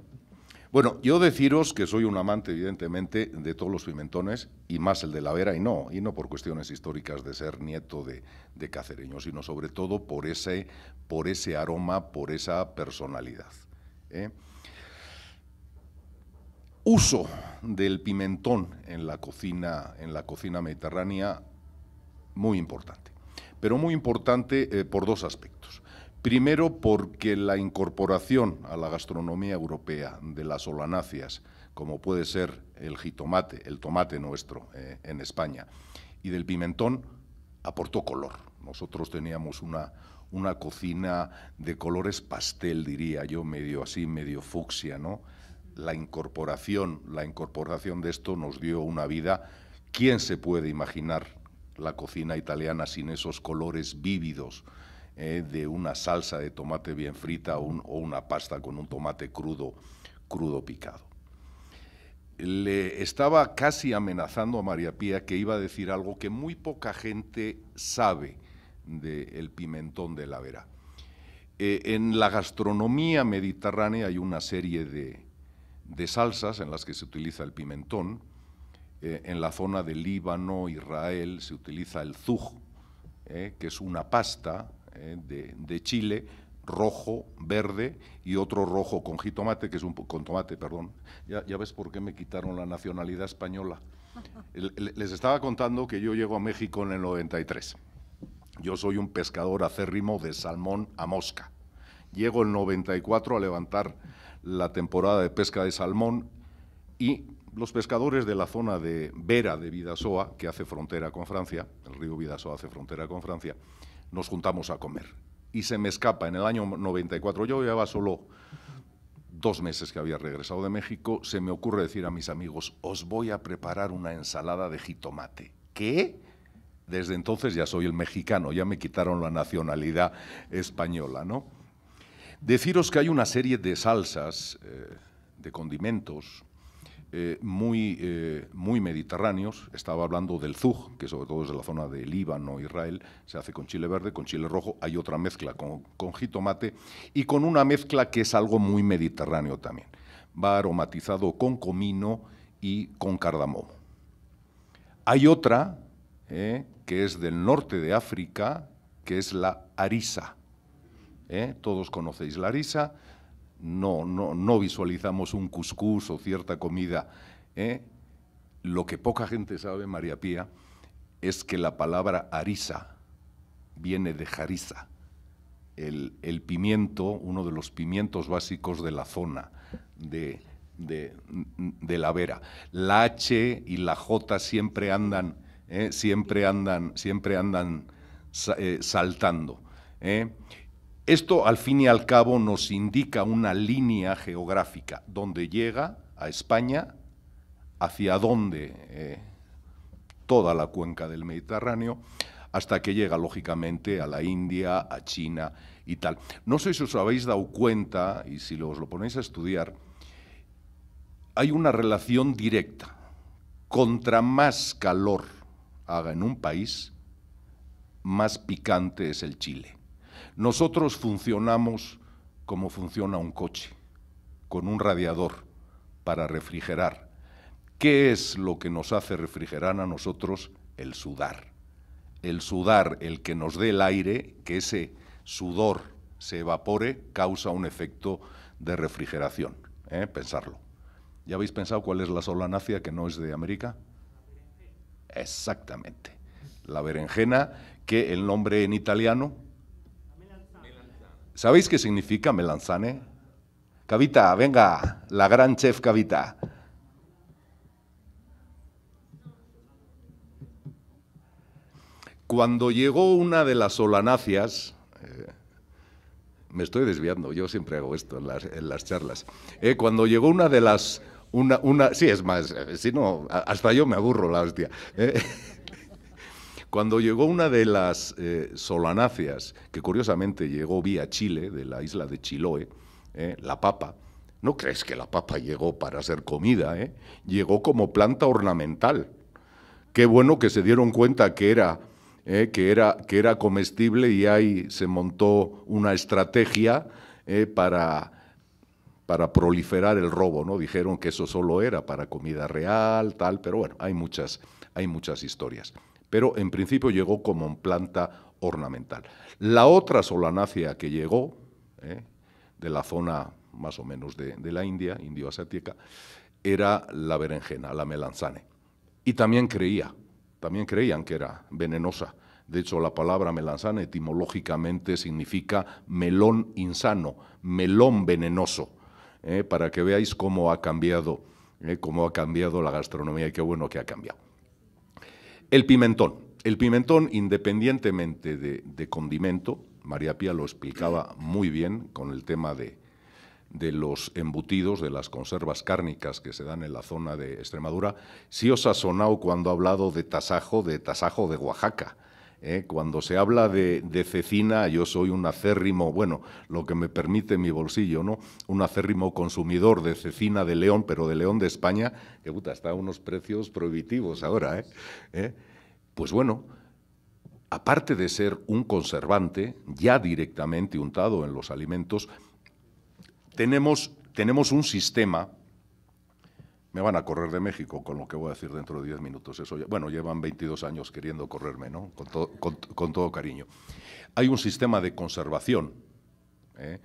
Bueno, yo deciros que soy un amante, evidentemente, de todos los pimentones, y más el de la Vera, y no, y no por cuestiones históricas de ser nieto de, de cacereño, sino sobre todo por ese, por ese aroma, por esa personalidad. ¿eh? uso del pimentón en la cocina, en la cocina mediterránea muy importante. Pero muy importante eh, por dos aspectos. Primero, porque la incorporación a la gastronomía europea de las solanáceas, como puede ser el jitomate, el tomate nuestro eh, en España, y del pimentón, aportó color. Nosotros teníamos una, una cocina de colores pastel, diría yo, medio así, medio fucsia, ¿no? la incorporación, la incorporación de esto nos dio una vida. ¿Quién se puede imaginar la cocina italiana sin esos colores vívidos eh, de una salsa de tomate bien frita o una pasta con un tomate crudo, crudo picado? Le estaba casi amenazando a María Pía que iba a decir algo que muy poca gente sabe del pimentón de la vera. Eh, en la gastronomía mediterránea hay una serie de, de salsas en las que se utiliza el pimentón. Eh, en la zona de Líbano, Israel, se utiliza el zuj, eh, que es una pasta eh, de, de, Chile, rojo, verde y otro rojo con jitomate, que es un con tomate, perdón. Ya, ya ves por qué me quitaron la nacionalidad española. Les estaba contando que yo llego a México en el 93. Yo soy un pescador acérrimo de salmón a mosca. Llego el 94 a levantar la temporada de pesca de salmón y los pescadores de la zona de Vera de Vidasoa, que hace frontera con Francia, el río Vidasoa hace frontera con Francia, nos juntamos a comer. Y se me escapa, en el año 94, yo llevaba solo dos meses que había regresado de México, se me ocurre decir a mis amigos, os voy a preparar una ensalada de jitomate. ¿Qué? Desde entonces ya soy el mexicano, ya me quitaron la nacionalidad española, ¿no? Deciros que hay una serie de salsas, eh, de condimentos, eh, muy, eh, muy mediterráneos. Estaba hablando del zug, que sobre todo es de la zona de Líbano, Israel, se hace con chile verde, con chile rojo, hay otra mezcla con, jitomate y con una mezcla que es algo muy mediterráneo también. Va aromatizado con comino y con cardamomo. Hay otra que es del norte de África, que es la arisa. ¿eh? todos conocéis la risa, no, no, visualizamos un cuscús o cierta comida. ¿eh? Lo que poca gente sabe, María Pía, es que la palabra arisa viene de jariza, el, pimiento, uno de los pimientos básicos de la zona de, de, la vera. La H y la J siempre andan, ¿eh? siempre andan, siempre andan saltando. ¿eh? Esto al fin y al cabo nos indica una línea geográfica, donde llega a España, hacia dónde eh, toda la cuenca del Mediterráneo, hasta que llega lógicamente a la India, a China y tal. No sé si os habéis dado cuenta, y si os lo ponéis a estudiar, hay una relación directa. Contra más calor haga en un país, más picante es el chile. Nosotros funcionamos como funciona un coche, con un radiador para refrigerar. ¿Qué es lo que nos hace refrigerar a nosotros? El sudar. El sudar, el que nos dé el aire, que ese sudor se evapore, causa un efecto de refrigeración. ¿eh? Pensarlo. ¿Ya habéis pensado cuál es la solanácea que no es de América? Exactamente. La berenjena, que el nombre en italiano ¿Sabéis qué significa melanzane? Cavita, venga, la gran chef Cavita. Cuando llegó una de las solanacias... Eh, me estoy desviando, yo siempre hago esto en las, charlas, eh, cuando llegó una de las, una, una, sí, es más, eh, si no, hasta yo me aburro la hostia. Cuando llegó una de las eh, solanáceas, que curiosamente llegó vía Chile, de la isla de Chiloé, eh, la papa, no crees que la papa llegó para hacer comida, eh? llegó como planta ornamental. Qué bueno que se dieron cuenta que era, que era, que era comestible y ahí se montó una estrategia para para proliferar el robo, ¿no? Dijeron que eso solo era para comida real, tal, pero bueno, hay muchas, hay muchas historias pero en principio llegó como planta ornamental. La otra solanácea que llegó, ¿eh? de la zona más o menos de, la India, indio-asiática, era la berenjena, la melanzane. Y también creía, también creían que era venenosa. De hecho, la palabra melanzane etimológicamente significa melón insano, melón venenoso, ¿eh? para que veáis cómo ha cambiado, ¿eh? cómo ha cambiado la gastronomía y qué bueno que ha cambiado. El pimentón. El pimentón, independientemente de, condimento, María Pía lo explicaba muy bien con el tema de, de los embutidos, de las conservas cárnicas que se dan en la zona de Extremadura, si os ha sonado cuando ha hablado de tasajo, de tasajo de Oaxaca ¿eh? cuando se habla de, cecina, yo soy un acérrimo, bueno, lo que me permite mi bolsillo, ¿no? Un acérrimo consumidor de cecina de León, pero de León de España, que puta, está a unos precios prohibitivos ahora, ¿eh? ¿Eh? Pues bueno, aparte de ser un conservante ya directamente untado en los alimentos, tenemos, tenemos un sistema me van a correr de México con lo que voy a decir dentro de 10 minutos. Eso, bueno, llevan 22 años queriendo correrme, ¿no? Con, todo cariño. Hay un sistema de conservación ¿eh?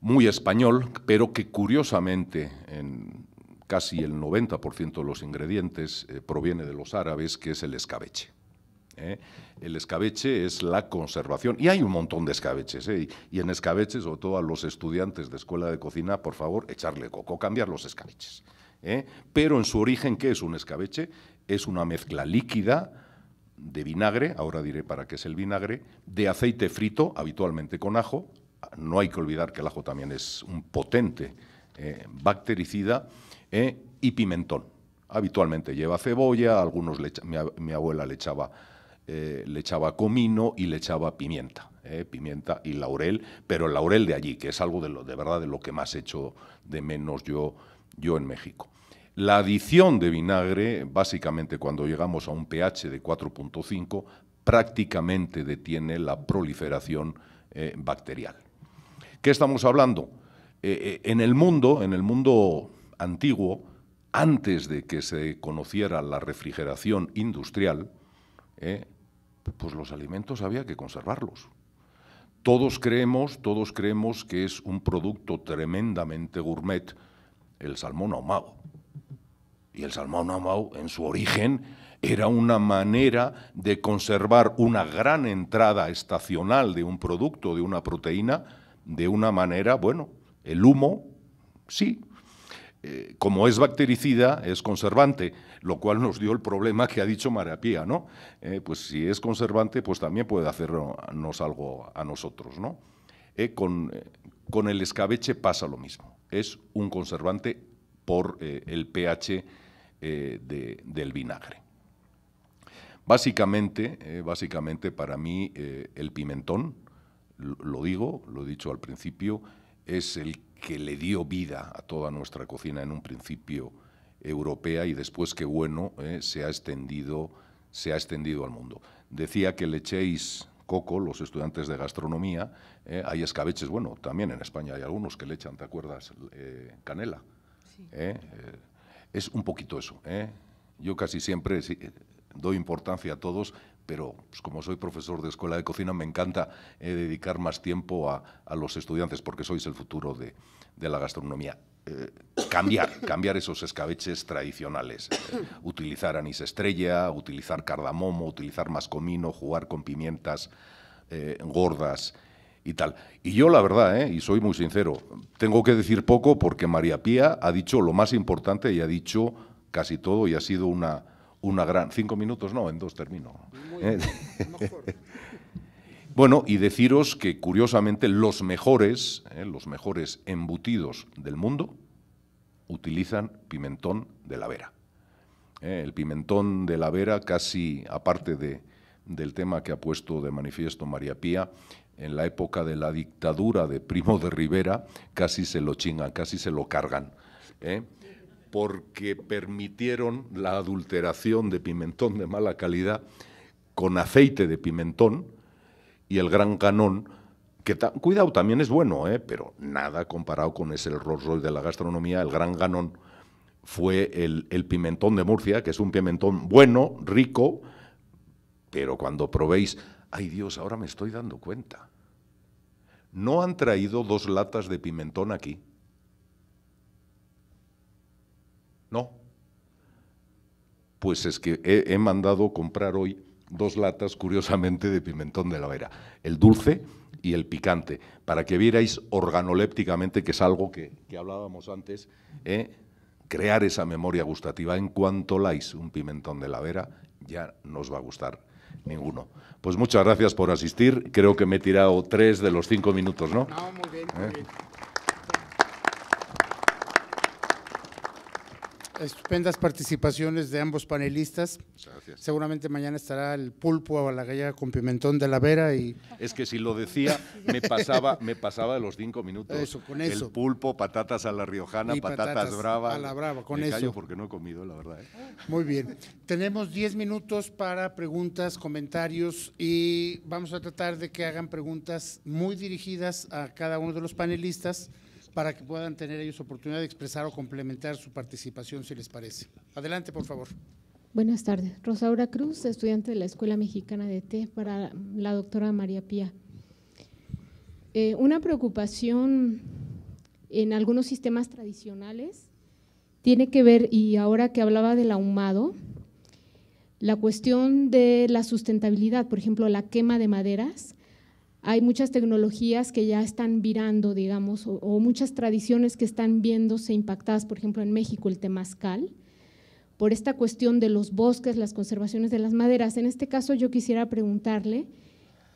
muy español, pero que curiosamente en casi el 90% de los ingredientes eh, proviene de los árabes, que es el escabeche. ¿eh? El escabeche es la conservación, y hay un montón de escabeches, y, y, en escabeches, sobre todo a los estudiantes de escuela de cocina, por favor, echarle coco, cambiar los escabeches. ¿eh? pero en su origen, ¿qué es un escabeche? Es una mezcla líquida de vinagre, ahora diré para qué es el vinagre, de aceite frito, habitualmente con ajo, no hay que olvidar que el ajo también es un potente eh, bactericida, eh, y pimentón. Habitualmente lleva cebolla, algunos mi, abuela le echaba, le echaba comino y le echaba pimienta, pimienta y laurel, pero el laurel de allí, que es algo de, lo, de verdad de lo que más hecho de menos yo yo en México. La adición de vinagre, básicamente cuando llegamos a un pH de 4.5, prácticamente detiene la proliferación eh, bacterial. ¿Qué estamos hablando? Eh, eh, en el mundo, en el mundo antiguo, antes de que se conociera la refrigeración industrial, pues los alimentos había que conservarlos. Todos creemos, todos creemos que es un producto tremendamente gourmet el salmón ahumado. Y el salmón ahumado, en su origen, era una manera de conservar una gran entrada estacional de un producto, de una proteína, de una manera, bueno, el humo, sí, eh, como es bactericida, es conservante, lo cual nos dio el problema que ha dicho Marapía, ¿no? Eh, pues si es conservante, pues también puede hacernos algo a nosotros, ¿no? Eh, con el escabeche pasa lo mismo es un conservante por eh, el pH eh, del vinagre. Básicamente, eh, básicamente para mí el pimentón, lo digo, lo he dicho al principio, es el que le dio vida a toda nuestra cocina en un principio europea y después qué bueno se ha extendido se ha extendido al mundo. Decía que le echéis coco, los estudiantes de gastronomía, eh, hay escabeches, bueno, también en España hay algunos que le echan, ¿te acuerdas? Eh, canela. Eh, es un poquito eso. Yo casi siempre doy importancia a todos, pero pues, como soy profesor de escuela de cocina me encanta dedicar más tiempo a, los estudiantes porque sois el futuro de la gastronomía. Eh, cambiar, cambiar esos escabeches tradicionales. Eh, utilizar anís estrella, utilizar cardamomo, utilizar mascomino, jugar con pimientas eh, gordas y tal. Y yo la verdad, y soy muy sincero, tengo que decir poco porque María Pía ha dicho lo más importante y ha dicho casi todo y ha sido una, una gran... Cinco minutos, no, en dos termino. Muy Bueno, y deciros que curiosamente los mejores, eh, los mejores embutidos del mundo utilizan pimentón de la vera. Eh, el pimentón de la vera, casi aparte de, del tema que ha puesto de manifiesto María Pía, en la época de la dictadura de Primo de Rivera, casi se lo chingan, casi se lo cargan. ¿eh? porque permitieron la adulteración de pimentón de mala calidad con aceite de pimentón, y el Gran Canón, que cuidado, también es bueno, ¿eh? pero nada comparado con ese Rolls Royce de la gastronomía, el Gran Canón fue el, pimentón de Murcia, que es un pimentón bueno, rico, pero cuando probéis, ay Dios, ahora me estoy dando cuenta. ¿No han traído dos latas de pimentón aquí? No. Pues es que he mandado comprar hoy dos latas, curiosamente, de pimentón de la vera, el dulce y el picante, para que vierais organolépticamente, que es algo que, hablábamos antes, ¿eh? crear esa memoria gustativa. En cuanto lais un pimentón de la vera, ya no os va a gustar ninguno. Pues muchas gracias por asistir. Creo que me he tirado tres de los cinco minutos, ¿no? ¿Eh? Estupendas participaciones de ambos panelistas. Seguramente mañana estará el pulpo a la gallega con pimentón de la vera y. Es que si lo decía, me pasaba, me pasaba de los cinco minutos. con El pulpo, patatas a la riojana, patatas, bravas. A la brava, con me eso. Callo porque no he comido, la verdad. ¿eh? Muy bien. Tenemos diez minutos para preguntas, comentarios y vamos a tratar de que hagan preguntas muy dirigidas a cada uno de los panelistas para que puedan tener ellos oportunidad de expresar o complementar su participación, si les parece. Adelante, por favor. Buenas tardes. Rosaura Cruz, estudiante de la Escuela Mexicana de T, para la doctora María Pía. Eh, una preocupación en algunos sistemas tradicionales tiene que ver, y ahora que hablaba del ahumado, la cuestión de la sustentabilidad, por ejemplo, la quema de maderas hay muchas tecnologías que ya están virando, digamos, o, muchas tradiciones que están viéndose impactadas, por ejemplo, en México el temazcal, por esta cuestión de los bosques, las conservaciones de las maderas. En este caso yo quisiera preguntarle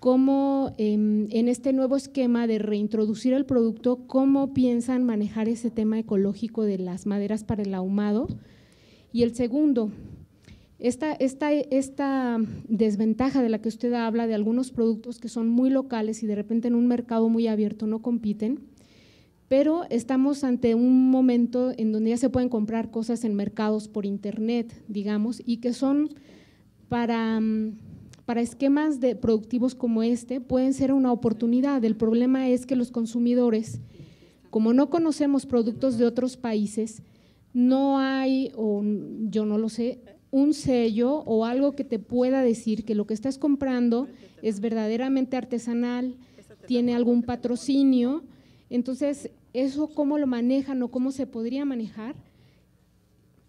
cómo em, en este nuevo esquema de reintroducir el producto, cómo piensan manejar ese tema ecológico de las maderas para el ahumado. Y el segundo, esta, esta, desventaja de la que usted habla de algunos productos que son muy locales y de repente en un mercado muy abierto no compiten, pero estamos ante un momento en donde ya se pueden comprar cosas en mercados por internet, digamos, y que son para, mm, para esquemas de productivos como este, pueden ser una oportunidad. El problema es que los consumidores, como no conocemos productos de otros países, no hay, o yo no lo sé, un sello o algo que te pueda decir que lo que estás comprando es verdaderamente artesanal, tiene algún patrocinio. Entonces, ¿eso cómo lo manejan o cómo se podría manejar?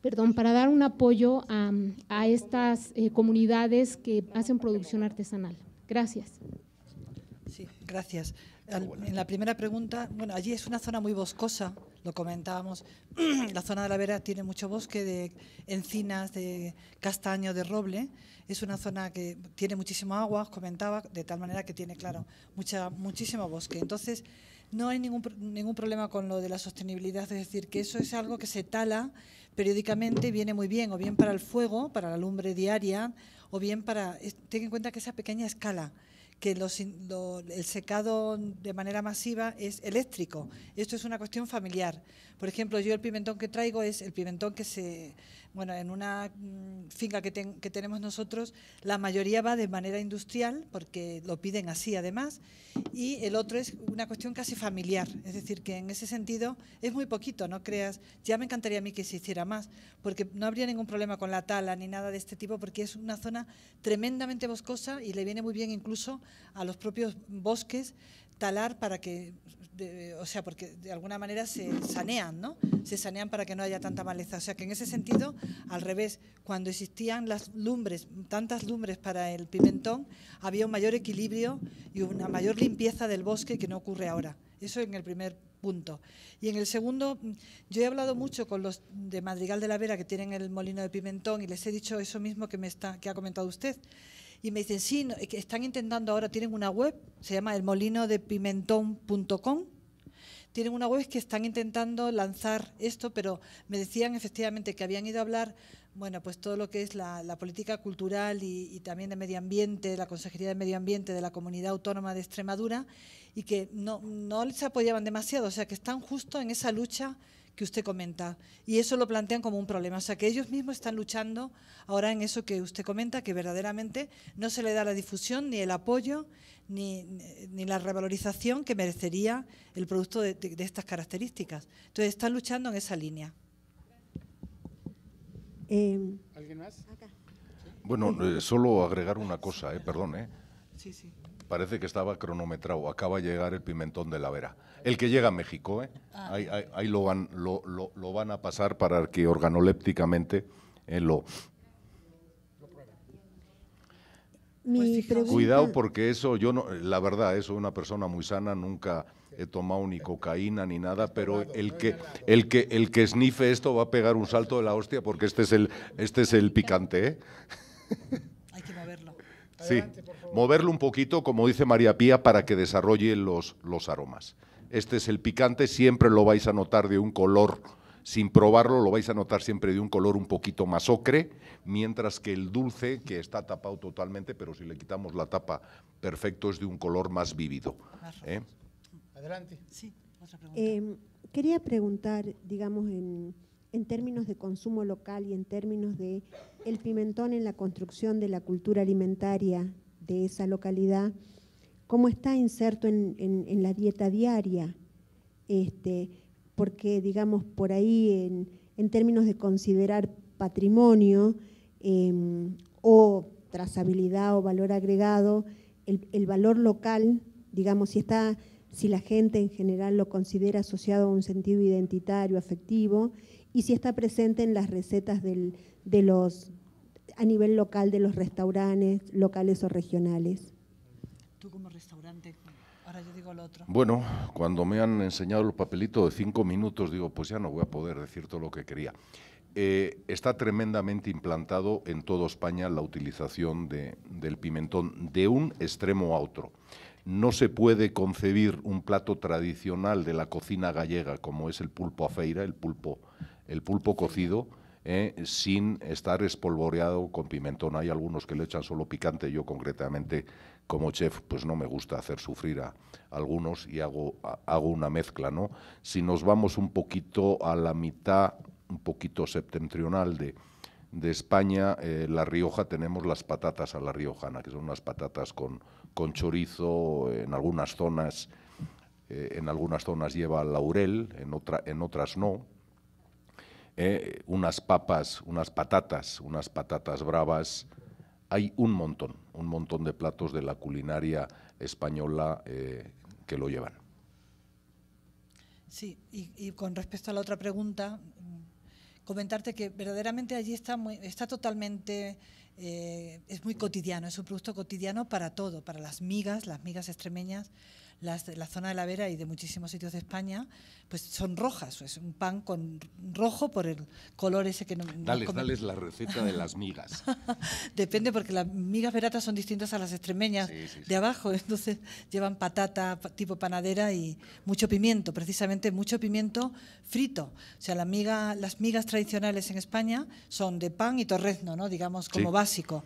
Perdón, para dar un apoyo a, estas eh, comunidades que hacen producción artesanal. Gracias. Sí, gracias en la primera pregunta, bueno, allí es una zona muy boscosa, lo comentábamos. la zona de la Vera tiene mucho bosque de encinas, de castaño, de roble. Es una zona que tiene muchísimo agua, os comentaba, de tal manera que tiene, claro, mucha, muchísimo bosque. Entonces, no hay ningún, ningún problema con lo de la sostenibilidad, es decir, que eso es algo que se tala periódicamente, viene muy bien, o bien para el fuego, para la lumbre diaria, o bien para. Ten en cuenta que esa pequeña escala que los, el secado de manera masiva es eléctrico. Esto es una cuestión familiar. Por ejemplo, yo el pimentón que traigo es el pimentón que se, bueno, en una mm, finca que, que tenemos nosotros, la mayoría va de manera industrial, porque lo piden así además, y el otro es una cuestión casi familiar, es decir, que en ese sentido es muy poquito, no creas, ya me encantaría a mí que se hiciera más, porque no habría ningún problema con la tala ni nada de este tipo, porque es una zona tremendamente boscosa y le viene muy bien incluso a los propios bosques talar para que, o sea, porque de alguna manera se sanean, ¿no? Se sanean para que no haya tanta maleza. O sea, que en ese sentido, al revés, cuando existían las lumbres, tantas lumbres para el pimentón, había un mayor equilibrio y una mayor limpieza del bosque que no ocurre ahora. Eso en el primer punto. Y en el segundo, yo he hablado mucho con los de Madrigal de la Vera que tienen el molino de pimentón y les he dicho eso mismo que, me está, que ha comentado usted y me dicen, sí, que están intentando ahora, tienen una web, se llama elmolinodepimentón.com, tienen una web que están intentando lanzar esto, pero me decían efectivamente que habían ido a hablar, bueno, pues todo lo que es la, política cultural y, también de medio ambiente, la Consejería de Medio Ambiente de la Comunidad Autónoma de Extremadura, y que no, no les apoyaban demasiado, o sea que están justo en esa lucha que usted comenta. Y eso lo plantean como un problema. O sea, que ellos mismos están luchando ahora en eso que usted comenta, que verdaderamente no se le da la difusión, ni el apoyo, ni, ni la revalorización que merecería el producto de, estas características. Entonces, están luchando en esa línea. Eh, ¿Alguien más? Acá. Bueno, eh, solo agregar una cosa, eh, perdón. Eh. Sí, sí parece que estaba cronometrado, acaba de llegar el pimentón de la vera. El que llega a México, ¿eh? Ah. ahí, lo, van, lo, van a pasar para que organolépticamente eh, lo... Mi pues Cuidado porque eso, yo no, la verdad, eso una persona muy sana, nunca he tomado ni cocaína ni nada, pero el que, el que, el que snife esto va a pegar un salto de la hostia porque este es el, este es el picante, ¿eh? Hay que moverlo. Sí moverlo un poquito, como dice María Pía, para que desarrolle los, los aromas. Este es el picante, siempre lo vais a notar de un color, sin probarlo, lo vais a notar siempre de un color un poquito más ocre, mientras que el dulce, que está tapado totalmente, pero si le quitamos la tapa, perfecto, es de un color más vívido. ¿eh? Adelante. Sí, otra pregunta. Eh, quería preguntar, digamos, en, en términos de consumo local y en términos de el pimentón en la construcción de la cultura alimentaria de esa localidad, cómo está inserto en, la dieta diaria, este, porque digamos por ahí en, términos de considerar patrimonio em, o trazabilidad o valor agregado, el, valor local, digamos, si está, si la gente en general lo considera asociado a un sentido identitario, afectivo, y si está presente en las recetas de los a nivel local de los restaurantes, locales o regionales? Bueno, cuando me han enseñado los papelitos de cinco minutos, digo, pues ya no voy a poder decir todo lo que quería. Eh, está tremendamente implantado en toda España la utilización del pimentón de un extremo a otro. No se puede concebir un plato tradicional de la cocina gallega como es el pulpo a feira, el pulpo, el pulpo cocido, ¿eh? sin estar espolvoreado con pimentón. Hay algunos que le echan solo picante, yo concretamente como chef pues no me gusta hacer sufrir a, algunos y hago, hago una mezcla. ¿no? Si nos vamos un poquito a la mitad, un poquito septentrional de, España, eh, La Rioja, tenemos las patatas a la riojana, que son unas patatas con, chorizo, en algunas zonas... Eh, en algunas zonas lleva laurel, en, otra, en otras no, ¿eh? unas papas, unas patatas, unas patatas bravas. Hay un montón, un montón de platos de la culinaria española eh, que lo llevan. Sí, y, con respecto a la otra pregunta, comentarte que verdaderamente allí está, está totalmente eh, es muy cotidiano, es un producto cotidiano para todo, para las migas, las migas extremeñas, las, la zona de la Vera y de muchísimos sitios de España, pues son rojas. Es un pan con rojo por el color ese que no. Dales, dales la receta de las migas. Depende, porque las migas veratas son distintas a las extremeñas de abajo. Entonces llevan patata tipo panadera y mucho pimiento, precisamente mucho pimiento frito. O sea, la las migas tradicionales en España son de pan y torrezno, ¿no? digamos, como básico.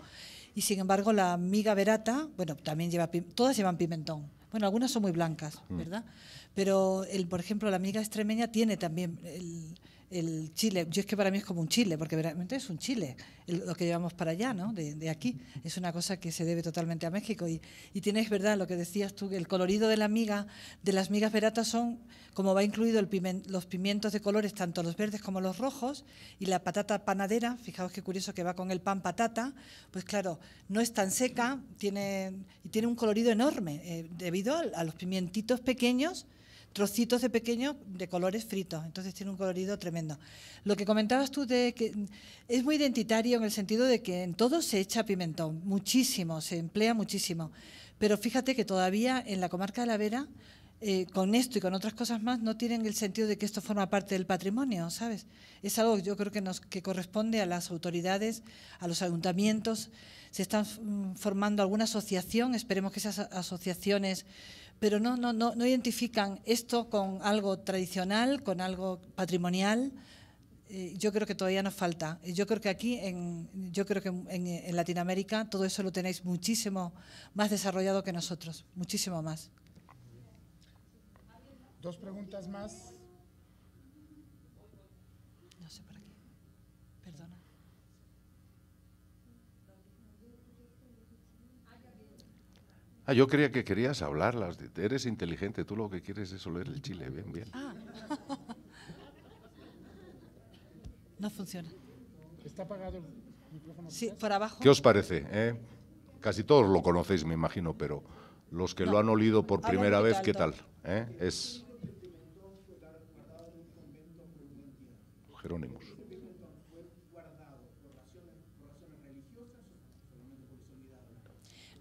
Y sin embargo, la miga verata, bueno, también lleva, todas llevan pimentón bueno, algunas son muy blancas, mm. ¿verdad? Pero, el, por ejemplo, la amiga extremeña tiene también el, el chile, yo es que para mí es como un chile, porque realmente es un chile lo que llevamos para allá, ¿no? De, aquí. Es una cosa que se debe totalmente a México. Y, y tienes verdad lo que decías tú, que el colorido de la miga, de las migas veratas son, como va incluido el piment, los pimientos de colores, tanto los verdes como los rojos, y la patata panadera, fijaos qué curioso que va con el pan patata, pues claro, no es tan seca, tiene, y tiene un colorido enorme, eh, debido a, a los pimientitos pequeños trocitos de pequeño de colores fritos, entonces tiene un colorido tremendo. Lo que comentabas tú de que es muy identitario en el sentido de que en todo se echa pimentón, muchísimo, se emplea muchísimo, pero fíjate que todavía en la comarca de la Vera eh, con esto y con otras cosas más no tienen el sentido de que esto forma parte del patrimonio, ¿sabes? Es algo yo creo que, nos, que corresponde a las autoridades, a los ayuntamientos. Se están mm, formando alguna asociación, esperemos que esas asociaciones, pero no, no, no, no identifican esto con algo tradicional, con algo patrimonial. Eh, yo creo que todavía nos falta. Eh, yo creo que aquí, en, yo creo que en Latinoamérica, todo eso lo tenéis muchísimo más desarrollado que nosotros, muchísimo más. Dos preguntas más. No sé para qué. Perdona. Ah, yo creía que querías hablarlas. Eres inteligente, tú lo que quieres es oler el chile. Bien, bien. Ah. No funciona. Está apagado el micrófono. Sí, por abajo. ¿Qué os parece? Eh? Casi todos lo conocéis, me imagino, pero los que lo han olido por primera vez, ¿qué tal? ¿Eh? Es Jerónimos.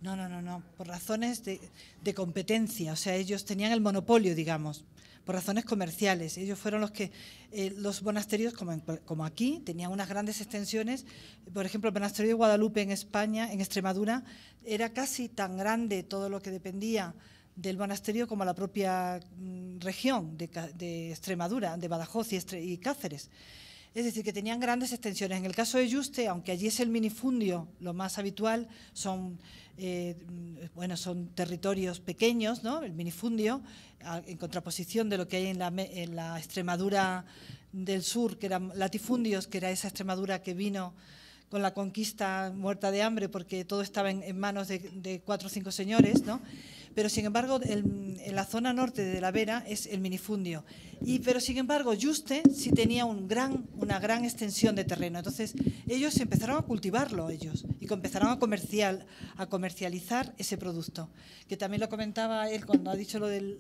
No, no, no, no, por razones de, de competencia, o sea, ellos tenían el monopolio, digamos, por razones comerciales. Ellos fueron los que, eh, los monasterios, como, como, aquí, tenían unas grandes extensiones. Por ejemplo, el monasterio de Guadalupe en España, en Extremadura, era casi tan grande todo lo que dependía del monasterio como la propia mm, región de, Extremadura, de Badajoz y, Cáceres. Es decir, que tenían grandes extensiones. En el caso de Yuste, aunque allí es el minifundio lo más habitual, son, eh, mm, bueno, son territorios pequeños, ¿no? el minifundio, en contraposición de lo que hay en la, en la Extremadura del Sur, que eran latifundios, que era esa Extremadura que vino con la conquista muerta de hambre porque todo estaba en, manos de, de cuatro o cinco señores, ¿no? pero sin embargo en la zona norte de la Vera es el minifundio. Y, pero sin embargo Juste sí tenía una gran extensión de terreno. Entonces ellos empezaron a cultivarlo ellos y empezaron a, comercializar ese producto. Que también lo comentaba él cuando ha dicho lo del,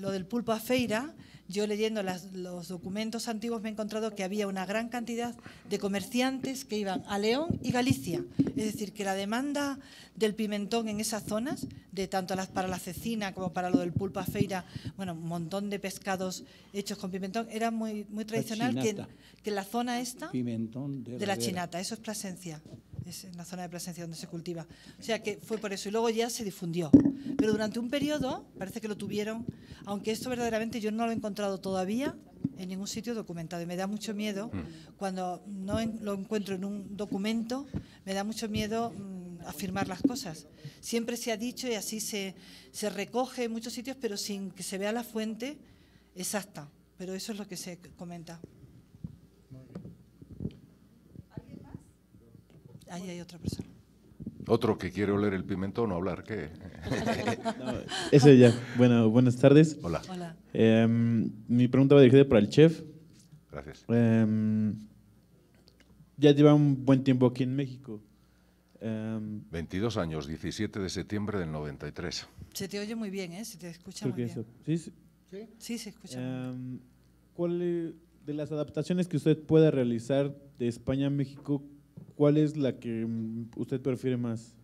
lo del pulpo a feira yo leyendo los documentos antiguos me he encontrado que había una gran cantidad de comerciantes que iban a León y Galicia. Es decir, que la demanda del pimentón en esas zonas, de tanto para la cecina como para lo del pulpa feira, bueno, un montón de pescados hechos con pimentón, era muy, muy tradicional que, que, la zona esta de la chinata, eso es Plasencia es en la zona de presencia donde se cultiva. O sea que fue por eso. Y luego ya se difundió. Pero durante un periodo, parece que lo tuvieron, aunque esto verdaderamente yo no lo he encontrado todavía en ningún sitio documentado. Y me da mucho miedo, mm. cuando no lo encuentro en un documento, me da mucho miedo mm, afirmar las cosas. Siempre se ha dicho y así se, se recoge en muchos sitios, pero sin que se vea la fuente exacta. Pero eso es lo que se comenta. Ahí hay otra persona. Otro que quiere oler el pimentón o hablar, ¿qué? ese ya. Bueno, buenas tardes. Hola. Em, mi pregunta va dirigida para el chef. Gracias. Em, ya lleva un buen tiempo aquí en México. 22 em, años, 17 de septiembre del 93. Se te oye muy bien, ¿eh? Se te escucha muy bien. ¿Sí? ¿Sí? ¿Sí? se escucha. ¿Cuál eh, de las adaptaciones que usted pueda realizar de España a México, ¿Cuál es la que mm, usted prefiere más?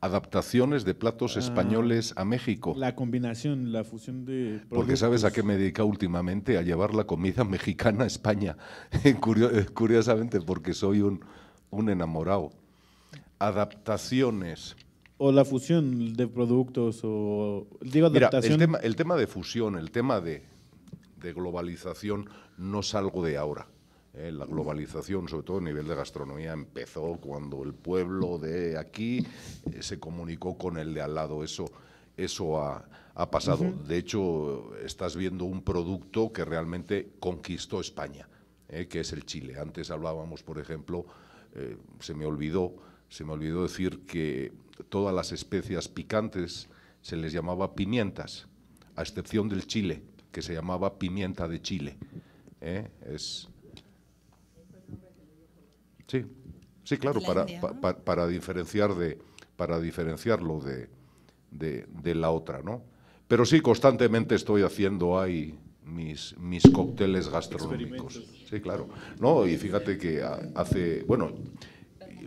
Adaptaciones de platos ah. españoles a México. La combinación, la fusión de... Productos. Porque sabes a qué me dedico últimamente, a llevar la comida mexicana a España, eh, curiosamente, porque soy un, enamorado. Adaptaciones. O la fusión de productos, o digo adaptación. el, tema, de fusión, el tema de globalización, no salgo de ahora eh, la globalización, sobre todo a nivel de gastronomía, empezó cuando el pueblo de aquí eh, se comunicó con el de al lado. Eso, eso ha, pasado. De hecho, estás viendo un producto que realmente conquistó España, eh, que es el chile. Antes hablábamos, por ejemplo, se me olvidó, se me olvidó decir que todas las especias picantes se les llamaba pimientas, a excepción del chile, que se llamaba pimienta de Chile. Es, Sí, sí, claro, para, para, diferenciar de, para diferenciarlo de, de, la otra, ¿no? Pero sí, constantemente estoy haciendo ahí mis, mis cócteles gastronómicos. Sí, claro. No, y fíjate que hace, bueno,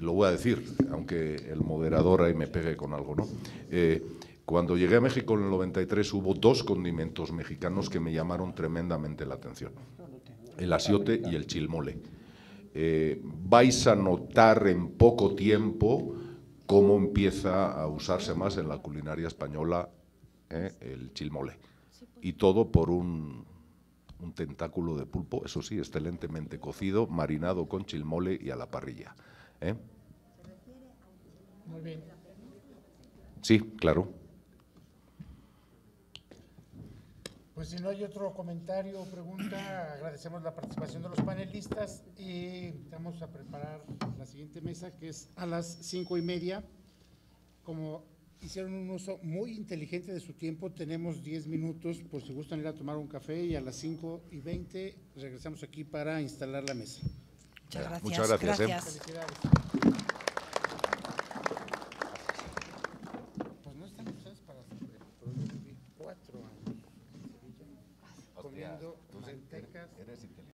lo voy a decir, aunque el moderador ahí me pegue con algo, ¿no? Eh, cuando llegué a México en el 93 hubo dos condimentos mexicanos que me llamaron tremendamente la atención, el asiote y el chilmole. Eh, vais a notar en poco tiempo cómo empieza a usarse más en la culinaria española eh, el chilmole. Pues. Y todo por un, tentáculo de pulpo, eso sí, excelentemente cocido, marinado con chilmole y a la parrilla. ¿eh? Sí, claro. Pues si no hay otro comentario o pregunta, agradecemos la participación de los panelistas y vamos a preparar la siguiente mesa que es a las cinco y media. Como hicieron un uso muy inteligente de su tiempo, tenemos diez minutos por si gustan ir a tomar un café y a las cinco y veinte regresamos aquí para instalar la mesa. Muchas gracias. Muchas gracias. ¿eh?